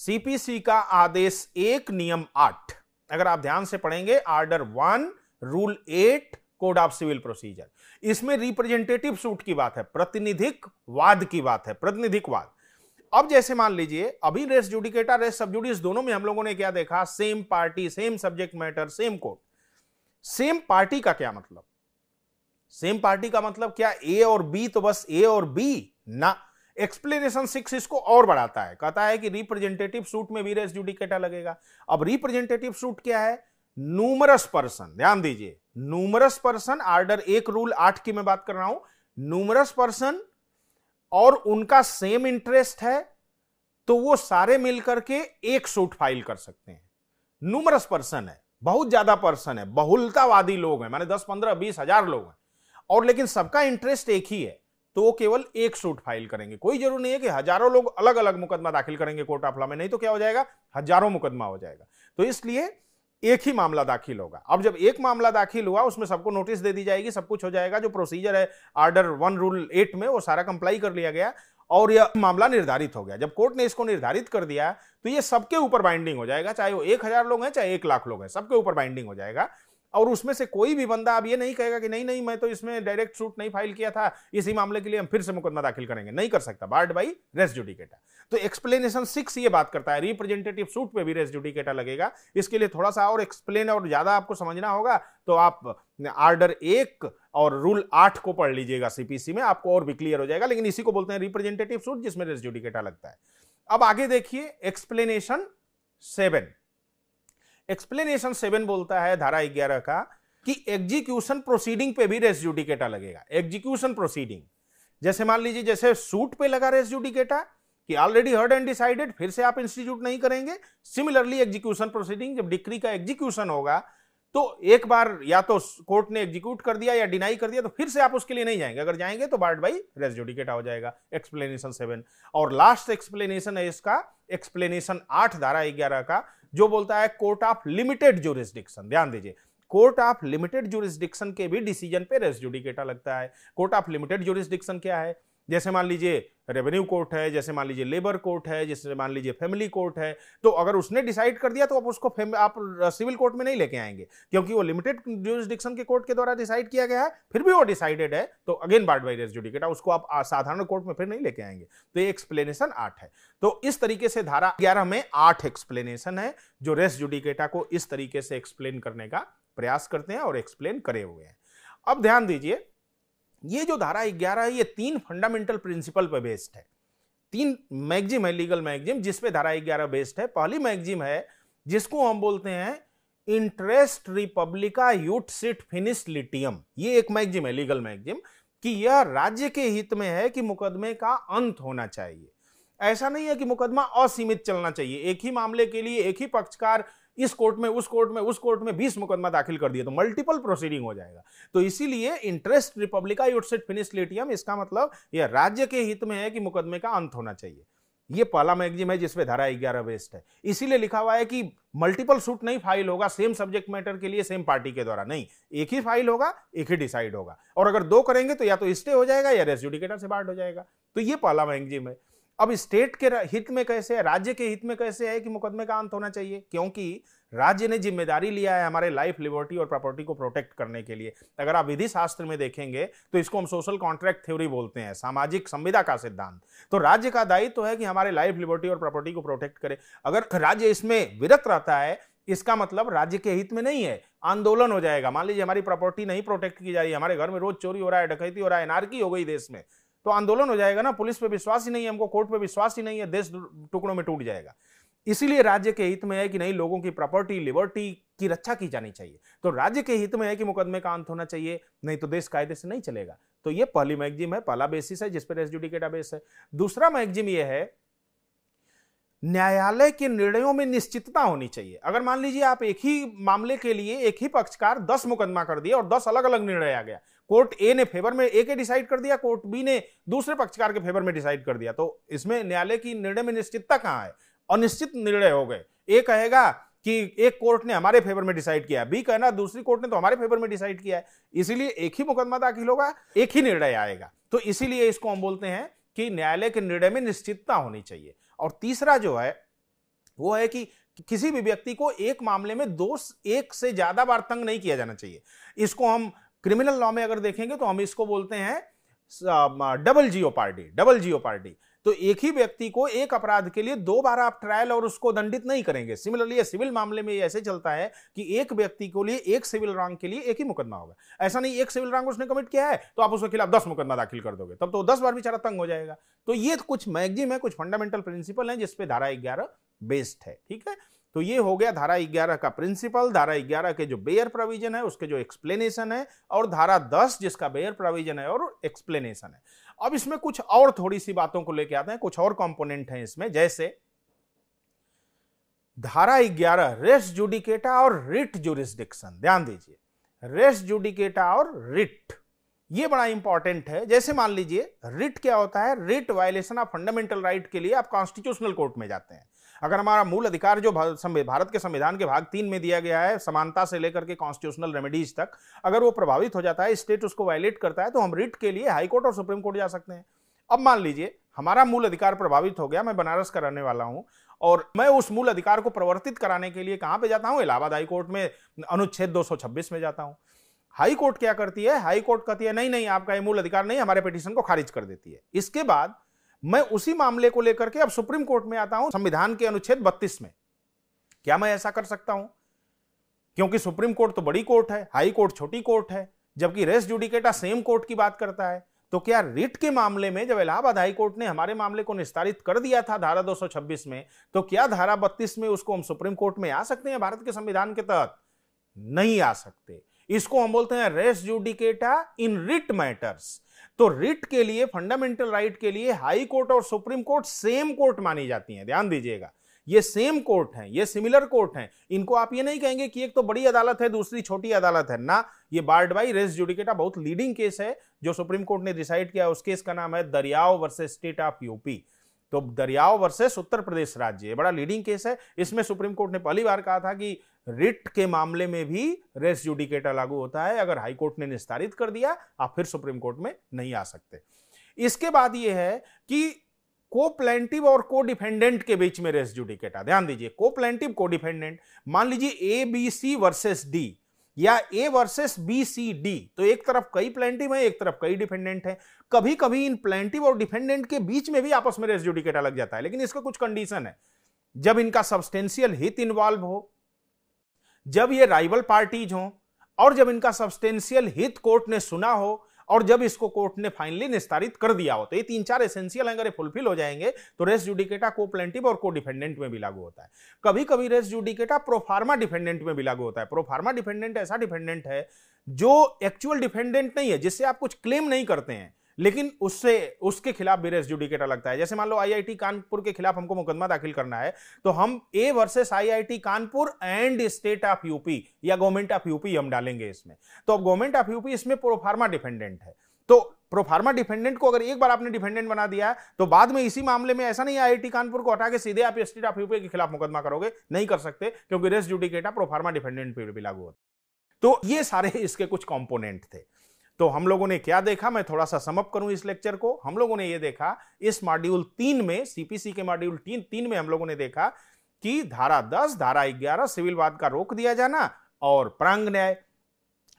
A: सीपीसी का आदेश एक नियम आठ अगर आप ध्यान से पढ़ेंगे order one rule eight code of civil procedure इसमें रिप्रेजेंटेटिव सूट की बात है प्रतिनिधिक वाद की बात है प्रतिनिधिक वाद अब जैसे मान लीजिए अभी रेस जुडिकेटा रेस सब जुडिस दोनों में हम लोगों ने क्या देखा same party same subject matter same court same party का क्या मतलब सेम पार्टी का मतलब क्या ए और बी तो बस ए और बी ना एक्सप्लेनेशन सिक्स इसको और बढ़ाता है कहता है कि रिप्रेजेंटेटिव सूट में भी रेस जुडिकेटा लगेगा अब रिप्रेजेंटेटिव सूट क्या है नूमरस पर्सन ध्यान दीजिए नुमरस पर्सन आर्डर एक रूल आठ की मैं बात कर रहा हूं नूमरस पर्सन और उनका सेम इंटरेस्ट है तो वो सारे मिलकर के एक सूट फाइल कर सकते हैं नूमरस पर्सन है बहुत ज्यादा पर्सन है बहुलतावादी लोग हैं माने दस पंद्रह बीस हजार लोग हैं और लेकिन सबका इंटरेस्ट एक ही है तो वो केवल एक सूट फाइल करेंगे कोई जरूर नहीं है कि हजारों लोग अलग अलग मुकदमा दाखिल करेंगे कोर्ट ऑफ लॉ में नहीं तो क्या हो जाएगा हजारों मुकदमा हो जाएगा तो इसलिए एक ही मामला दाखिल होगा अब जब एक मामला दाखिल हुआ उसमें सबको नोटिस दे दी जाएगी सब कुछ हो जाएगा जो प्रोसीजर है आर्डर वन रूल एट में वो सारा कंप्लाई कर लिया गया और यह मामला निर्धारित हो गया जब कोर्ट ने इसको निर्धारित कर दिया तो ये सबके ऊपर बाइंडिंग हो जाएगा चाहे वो एक हजार लोग हैं चाहे एक लाख लोग हैं सबके ऊपर बाइंडिंग हो जाएगा और उसमें से कोई भी बंदा अब ये नहीं कहेगा कि नहीं नहीं मैं तो इसमें डायरेक्ट सूट नहीं फाइल किया था इसी मामले के लिए हम फिर से मुकदमा दाखिल करेंगे नहीं कर सकता बार्ड बाई रेस जुडिकेटा तो एक्सप्लेनेशन सिक्स ये बात करता है रिप्रेजेंटेटिव सूट पे भी रेस जुडिकेटा लगेगा इसके लिए थोड़ा सा और एक्सप्लेन और ज्यादा आपको समझना होगा तो आप आर्डर एक और रूल आठ को पढ़ लीजिएगा सीपीसी में आपको और भी क्लियर हो जाएगा लेकिन इसी को बोलते हैं रिप्रेजेंटेटिव सूट जिसमें रेस जुडिकेटा लगता है अब आगे देखिए एक्सप्लेनेशन सेवन एक्सप्लेनेशन सेवन बोलता है धारा ग्यारह का कि एग्जीक्यूशन प्रोसीडिंग पे भी रेस जुडिकेटा लगेगा एग्जीक्यूशन प्रोसीडिंग जैसे मान लीजिए जैसे सूट पे लगा रेस जुडिकेटा कि ऑलरेडी हर्ड एंड डिसाइडेड फिर से आप इंस्टीट्यूट नहीं करेंगे सिमिलरली एग्जीक्यूशन प्रोसीडिंग जब डिक्री का एग्जीक्यूशन होगा तो एक बार या तो कोर्ट ने एग्जीक्यूट कर दिया या डिनाई कर दिया तो फिर से आप उसके लिए नहीं जाएंगे अगर जाएंगे तो बार्ड बाई रेस जुडिकेटा हो जाएगा एक्सप्लेनेशन सेवन और लास्ट एक्सप्लेनेशन है इसका एक्सप्लेनेशन आठ धारा ग्यारह का जो बोलता है कोर्ट ऑफ लिमिटेड जोरिस्डिक्शन ध्यान दीजिए कोर्ट ऑफ लिमिटेड जोरिस्डिक्शन के भी डिसीजन पे रेस जुडिकेटा लगता है कोर्ट ऑफ लिमिटेड जोरिस्डिक्शन क्या है जैसे मान लीजिए रेवेन्यू कोर्ट है जैसे मान लीजिए लेबर कोर्ट है जैसे मान लीजिए फैमिली कोर्ट है तो अगर उसने डिसाइड कर दिया तो आप उसको आप सिविल कोर्ट में नहीं लेके आएंगे क्योंकि वो लिमिटेड ज्यूरिस्डिक्शन के कोर्ट के द्वारा डिसाइड किया गया है फिर भी वो डिसाइडेड है तो अगेन बार्ड बाई रेस उसको आप साधारण कोर्ट में फिर नहीं लेके आएंगे तो ये एक्सप्लेनेशन आठ है तो इस तरीके से धारा ग्यारह में आठ एक्सप्लेनेशन है जो रेस जुडिकेटा को इस तरीके से एक्सप्लेन करने का प्रयास करते हैं और एक्सप्लेन करे हुए हैं अब ध्यान दीजिए ये जो धारा ग्यारह है ये तीन फंडामेंटल प्रिंसिपल पर बेस्ड है तीन मैगजिम है लीगल मैगजिम जिसपे धारा ग्यारह बेस्ड है पहली मैगजिम है जिसको हम बोलते हैं interest reipublicae ut sit finis litium ये एक मैगजिम है लीगल मैगजिम कि यह राज्य के हित में है कि मुकदमे का अंत होना चाहिए ऐसा नहीं है कि मुकदमा असीमित चलना चाहिए एक ही मामले के लिए एक ही पक्षकार इस कोर्ट में उस कोर्ट में उस कोर्ट में बीस मुकदमा दाखिल कर दिए तो मल्टीपल प्रोसीडिंग हो जाएगा तो इसीलिए इंटरेस्ट रिपब्लिका फिनिश लेटियम इसका मतलब यह राज्य के हित में है कि मुकदमे का अंत होना चाहिए ये पहला मैगजिम है जिसमें धारा ग्यारह बेस्ट है इसीलिए लिखा हुआ है कि मल्टीपल सूट नहीं फाइल होगा सेम सब्जेक्ट मैटर के लिए सेम पार्टी के द्वारा नहीं एक ही फाइल होगा एक ही डिसाइड होगा और अगर दो करेंगे तो या तो स्टे हो जाएगा या रेस्यूडिकेटर से बाढ़ हो जाएगा तो ये पहला मैगजिम है अब स्टेट के हित में कैसे है राज्य के हित में कैसे है कि मुकदमे का अंत होना चाहिए क्योंकि राज्य ने जिम्मेदारी लिया है हमारे लाइफ लिबर्टी और प्रॉपर्टी को प्रोटेक्ट करने के लिए अगर आप विधि शास्त्र में देखेंगे तो इसको हम सोशल कॉन्ट्रैक्ट थ्योरी बोलते हैं सामाजिक संविदा का सिद्धांत तो राज्य का दायित्व तो है कि हमारे लाइफ लिबर्टी और प्रॉपर्टी को प्रोटेक्ट करे अगर राज्य इसमें विरत रहता है इसका मतलब राज्य के हित में नहीं है आंदोलन हो जाएगा मान लीजिए हमारी प्रॉपर्टी नहीं प्रोटेक्ट की जा रही हमारे घर में रोज चोरी हो रहा है डकैती हो रहा है एनआरकी हो गई देश में तो आंदोलन हो जाएगा ना पुलिस पे विश्वास ही नहीं है हमको कोर्ट पे विश्वास ही नहीं है देश टुकड़ों में टूट जाएगा इसीलिए राज्य के हित में है कि नहीं लोगों की प्रॉपर्टी लिबर्टी की रक्षा की जानी चाहिए तो राज्य के हित में है कि मुकदमे का अंत होना चाहिए नहीं तो देश कायदे से नहीं चलेगा तो ये पहली मैगजिम है पहला बेसिस है जिसपे एस का बेस है दूसरा मैगजिम ये है न्यायालय के निर्णयों में निश्चितता होनी चाहिए अगर मान लीजिए आप एक ही मामले के लिए एक ही पक्षकार दस मुकदमा कर दिए और दस अलग अलग निर्णय आ गया कोर्ट ए ने फेवर में ए के डिसाइड कर दिया कोर्ट बी ने दूसरे पक्षकार के फेवर में डिसाइड कर दिया तो इसमें न्यायालय की निर्णय में निश्चितता कहाँ है अनिश्चित निर्णय हो गए ए कहेगा कि एक कोर्ट ने हमारे फेवर में डिसाइड किया बी कहना दूसरी कोर्ट ने तो हमारे फेवर में डिसाइड किया है इसीलिए एक ही मुकदमा दाखिल होगा एक ही निर्णय आएगा तो इसीलिए इसको हम बोलते हैं कि न्यायालय के निर्णय में निश्चितता होनी चाहिए और तीसरा जो है वो है कि किसी भी व्यक्ति को एक मामले में दो एक से ज्यादा बार तंग नहीं किया जाना चाहिए इसको हम क्रिमिनल लॉ में अगर देखेंगे तो हम इसको बोलते हैं डबल जियो पार्टी डबल जियो पार्टी तो एक ही व्यक्ति को एक अपराध के लिए दो बार आप ट्रायल और उसको दंडित नहीं करेंगे सिमिलरली सिविल मामले में ऐसे चलता है कि एक व्यक्ति के लिए एक सिविल रॉन्ग के लिए एक ही मुकदमा होगा ऐसा नहीं एक सिविल रॉन्ग उसने कमिट किया है तो आप उसके खिलाफ दस मुकदमा दाखिल कर दोगे तब तो दस बार बेचारा तंग हो जाएगा तो ये कुछ मैगजिम है कुछ फंडामेंटल प्रिंसिपल है जिसपे धारा ग्यारह बेस्ड है ठीक है तो ये हो गया धारा 11 का प्रिंसिपल धारा 11 के जो बेयर प्रोविजन है उसके जो एक्सप्लेनेशन है और धारा 10 जिसका बेयर प्रोविजन है और एक्सप्लेनेशन है अब इसमें कुछ और थोड़ी सी बातों को लेकर आते हैं कुछ और कंपोनेंट हैं इसमें जैसे धारा 11 रेस जुडिकेटा और रिट जुरिस्डिक्शन ध्यान दीजिए रेस जुडिकेटा और रिट ये बड़ा इंपॉर्टेंट है जैसे मान लीजिए रिट क्या होता है writ violation of fundamental right के लिए आप कॉन्स्टिट्यूशनल कोर्ट में जाते हैं अगर हमारा मूल अधिकार जो भारत के संविधान के भाग तीन में दिया गया है समानता से लेकर के कॉन्स्टिट्यूशनल रेमेडीज तक अगर वो प्रभावित हो जाता है स्टेट उसको वायलेट करता है तो हम रिट के लिए हाईकोर्ट और सुप्रीम कोर्ट जा सकते हैं अब मान लीजिए हमारा मूल अधिकार प्रभावित हो गया मैं बनारस का रहने वाला हूं और मैं उस मूल अधिकार को प्रवर्तित कराने के लिए कहां पे जाता हूं इलाहाबाद हाईकोर्ट में अनुच्छेद 226 में जाता हूं हाई कोर्ट क्या करती है हाई कोर्ट कहती है नहीं नहीं आपका ये मूल अधिकार नहीं हमारे पिटीशन को खारिज कर देती है इसके बाद मैं उसी मामले को लेकर के अब सुप्रीम कोर्ट में आता हूं संविधान के अनुच्छेद बत्तीस में क्या मैं ऐसा कर सकता हूं क्योंकि सुप्रीम कोर्ट तो बड़ी कोर्ट है हाई कोर्ट छोटी कोर्ट है जबकि रेस जुडिकेटा सेम कोर्ट की बात करता है तो क्या रिट के मामले में जब इलाहाबाद हाई कोर्ट ने हमारे मामले को निस्तारित कर दिया था धारा 226 में तो क्या धारा 32 में उसको हम सुप्रीम कोर्ट में आ सकते हैं भारत के संविधान के तहत नहीं आ सकते इसको हम बोलते हैं res judicata in writ matters तो रिट के लिए फंडामेंटल राइट के लिए हाई कोर्ट और सुप्रीम कोर्ट सेम कोर्ट मानी जाती हैं ध्यान दीजिएगा ये सेम कोर्ट हैं ये सिमिलर कोर्ट हैं इनको आप ये नहीं कहेंगे कि एक तो बड़ी अदालत है दूसरी छोटी अदालत है ना ये बार्ड बाई रेस जुडिकेटा बहुत लीडिंग केस है जो सुप्रीम कोर्ट ने डिसाइड किया उस केस का नाम है Daryao versus state of UP तो दरियाओ वर्सेस उत्तर प्रदेश राज्य बड़ा लीडिंग केस है इसमें सुप्रीम कोर्ट ने पहली बार कहा था कि रिट के मामले में भी रेस जुडिकेटा लागू होता है अगर हाईकोर्ट ने निस्तारित कर दिया आप फिर सुप्रीम कोर्ट में नहीं आ सकते इसके बाद यह है कि को प्लेंटिव और को डिफेंडेंट के बीच में रेस जुडिकेटा ध्यान दीजिए को प्लेंटिव को डिफेंडेंट मान लीजिए A B C versus D या A versus B C D तो एक तरफ कई प्लेंटिव है एक तरफ कई डिफेंडेंट है कभी कभी इन प्लेंटिव और डिफेंडेंट के बीच में भी आपस में रेस जुडिकेटा लग जाता है लेकिन इसका कुछ कंडीशन है जब इनका सब्सटेंशियल हित इन्वॉल्व हो जब ये राइवल पार्टीज हों और जब इनका सब्सटेंशियल हित कोर्ट ने सुना हो और जब इसको कोर्ट ने फाइनली निस्तारित कर दिया हो तो ये तीन चार एसेंशियल अगर ये फुलफिल हो जाएंगे तो रेस जुडिकेटा को प्लेंटिव और को डिफेंडेंट में भी लागू होता है कभी कभी रेस जुडिकेटा प्रोफार्मा डिफेंडेंट में भी लागू होता है प्रोफार्मा डिफेंडेंट ऐसा डिफेंडेंट है जो एक्चुअल डिफेंडेंट नहीं है जिससे आप कुछ क्लेम नहीं करते हैं लेकिन उससे उसके खिलाफ भी रेस जुडिकेटर लगता है जैसे मान लो आईआईटी कानपुर के खिलाफ हमको मुकदमा दाखिल करना है तो हम A versus IIT Kanpur and state of UP या गवर्नमेंट ऑफ यूपी हम डालेंगे इसमें तो अब गवर्नमेंट ऑफ यूपी इसमें प्रोफार्मा डिपेंडेंट है तो प्रोफार्मा डिपेंडेंट को अगर एक बार आपने डिपेंडेंट बना दिया तो बाद में इसी मामले में ऐसा नहीं आईआईटी कानपुर को हटा के सीधे आप स्टेट ऑफ यूपी के खिलाफ मुकदमा करोगे नहीं कर सकते क्योंकि रेस जुडिकेटा प्रोफार्मा डिपेंडेंट पे भी लागू होता तो ये सारे इसके कुछ कॉम्पोनेंट थे तो हम लोगों ने क्या देखा मैं थोड़ा सा समअप करूं इस लेक्चर को हम लोगों ने ये देखा इस मॉड्यूल तीन में सीपीसी के मॉड्यूल तीन तीन में हम लोगों ने देखा कि धारा दस धारा ग्यारह सिविल वाद का रोक दिया जाना और प्रांग न्याय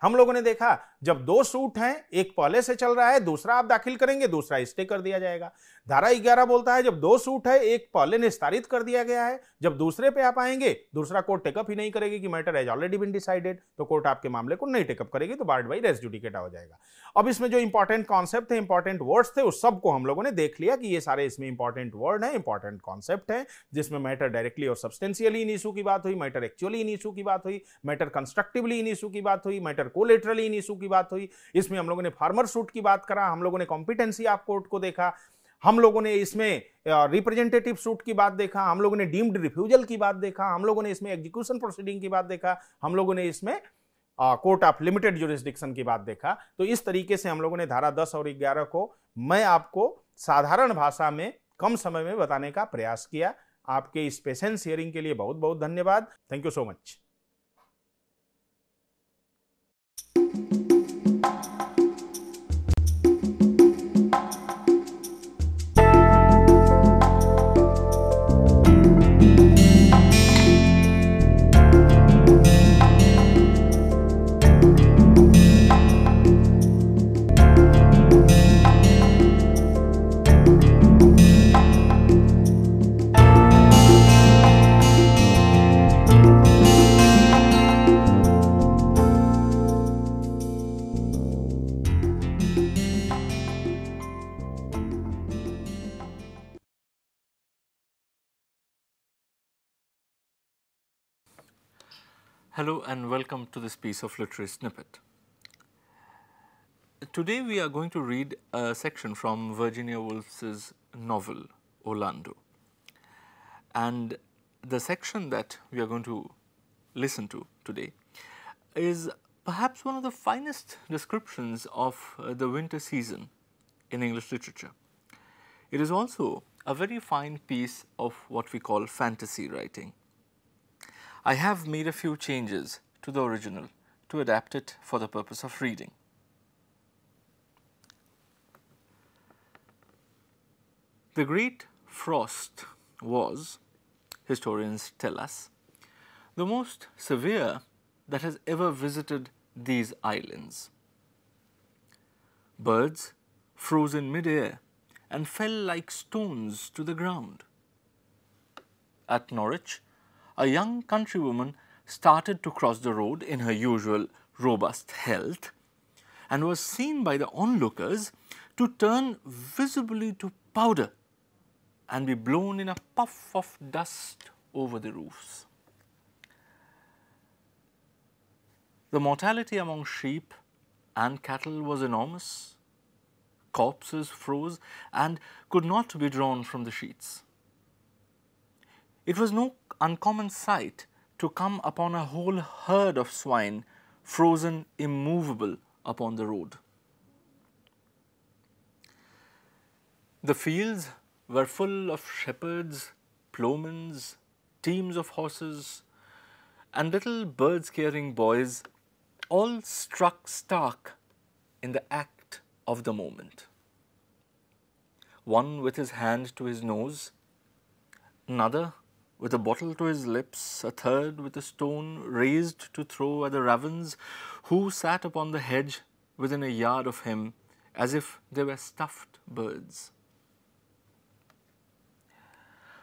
A: हम लोगों ने देखा जब दो सूट हैं एक पहले से चल रहा है दूसरा आप दाखिल करेंगे दूसरा स्टे कर दिया जाएगा धारा ग्यारह बोलता है जब दो सूट है एक पहले निस्तारित कर दिया गया है जब दूसरे पे आप आएंगे दूसरा कोर्ट टेकअप ही नहीं करेगी कि matter has already been decided तो कोर्ट आपके मामले को नहीं टेकअप करेगी तो बार्ड बाई रेस जुडिकेटा हो जाएगा अब इसमें जो इंपॉर्टेंट कॉन्सेप्ट थे इंपॉर्टेंट वर्ड्स थे उस सबको हम लोगों ने देख लिया कि ये सारे इसमें इंपॉर्टेंट वर्ड है इंपॉर्टेंट कॉन्सेप्ट है जिसमें मैटर डायरेक्टली और सब्सटेंशियली इन इशू की बात हुई मैटर एक्चुअली इन इशू की बात हुई मैटर कंस्ट्रक्टिवली इन इशू की बात हुई मैटर कोलेटरली इन इशू की बात बात हुई इसमें हम लोगों ने फार्मर सूट की बात करा हम लोगों ने कॉम्पिटेंसी ऑफ कोर्ट को देखा हम लोगों ने इसमें रिप्रेजेंटेटिव सूट की बात देखा हम लोगों ने डीम्ड रिफ्यूजल की बात देखा हम लोगों ने इसमें एग्जीक्यूशन प्रोसीडिंग की बात देखा हम लोगों ने इसमें कोर्ट ऑफ लिमिटेड जुरिस्डिक्शन की बात देखा तो इस तरीके से हम लोगों ने धारा दस और ग्यारह को मैं आपको साधारण भाषा में कम समय में बताने का प्रयास किया आपके इस पेशेंस हियरिंग के लिए बहुत बहुत धन्यवाद thank you so much
B: Hello and welcome to this piece of literary snippet. Today we are going to read a section from Virginia Woolf's novel Orlando. And the section that we are going to listen to today is perhaps one of the finest descriptions of uh, the winter season in English literature. It is also a very fine piece of what we call fantasy writing I have made a few changes to the original to adapt it for the purpose of reading. The Great Frost was, historians tell us, the most severe that has ever visited these islands. Birds froze in midair and fell like stones to the ground. At Norwich, a young countrywoman started to cross the road in her usual robust health and was seen by the onlookers to turn visibly to powder and be blown in a puff of dust over the roofs. The mortality among sheep and cattle was enormous. Corpses froze and could not be drawn from the sheets. It was no uncommon sight to come upon a whole herd of swine frozen immovable upon the road. The fields were full of shepherds, ploughmen, teams of horses, and little birds carrying boys, all struck stark in the act of the moment. One with his hand to his nose, another with a bottle to his lips, a third with a stone raised to throw at the ravens, who sat upon the hedge within a yard of him, as if they were stuffed birds.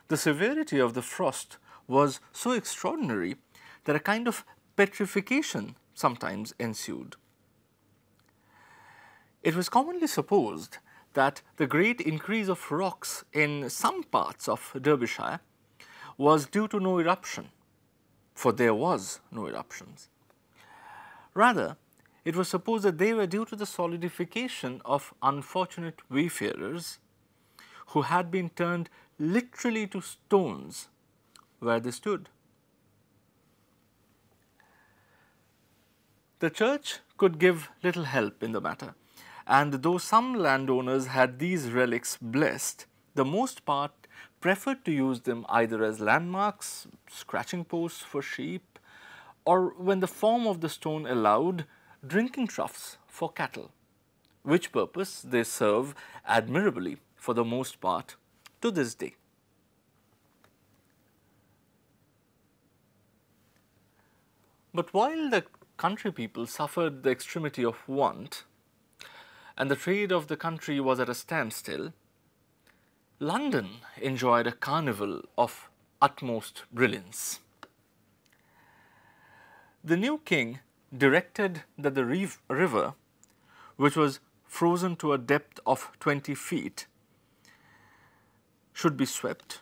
B: The severity of the frost was so extraordinary that a kind of petrification sometimes ensued. It was commonly supposed that the great increase of rocks in some parts of Derbyshire was due to no eruption, for there was no eruptions. Rather, it was supposed that they were due to the solidification of unfortunate wayfarers who had been turned literally to stones where they stood. The church could give little help in the matter, and though some landowners had these relics blessed, the most part preferred to use them either as landmarks, scratching posts for sheep, or when the form of the stone allowed, drinking troughs for cattle, which purpose they serve admirably for the most part to this day. But while the country people suffered the extremity of want and the trade of the country was at a standstill, London enjoyed a carnival of utmost brilliance. The new king directed that the river, which was frozen to a depth of 20 feet, should be swept,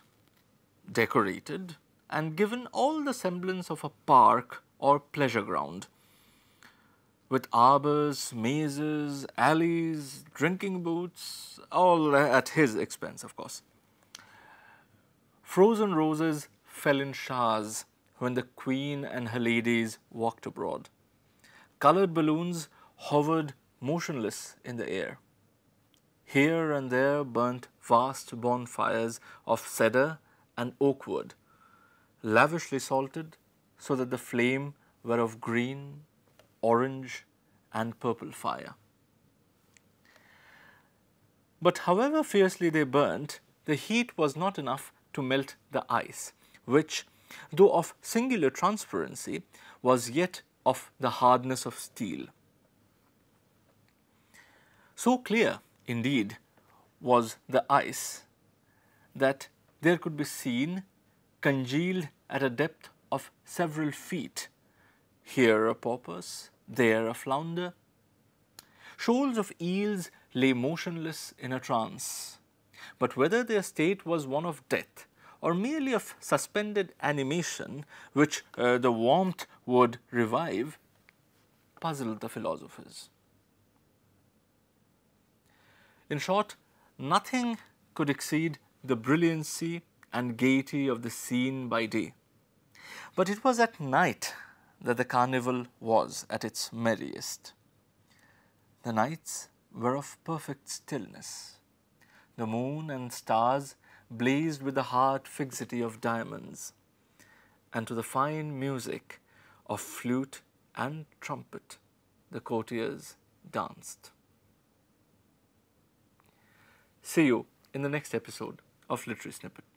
B: decorated, and given all the semblance of a park or pleasure ground with arbors, mazes, alleys, drinking booths, all at his expense, of course. Frozen roses fell in showers when the queen and her ladies walked abroad. Colored balloons hovered motionless in the air. Here and there burnt vast bonfires of cedar and oak wood, lavishly salted so that the flame were of green orange and purple fire. But however fiercely they burnt, the heat was not enough to melt the ice, which, though of singular transparency, was yet of the hardness of steel. So clear, indeed, was the ice that there could be seen congealed at a depth of several feet here a porpoise, there a flounder. Shoals of eels lay motionless in a trance. But whether their state was one of death or merely of suspended animation, which uh, the warmth would revive, puzzled the philosophers. In short, nothing could exceed the brilliancy and gaiety of the scene by day. But it was at night that the carnival was at its merriest. The nights were of perfect stillness. The moon and stars blazed with the hard fixity of diamonds, and to the fine music of flute and trumpet the courtiers danced. See you in the next episode
A: of Literary Snippet.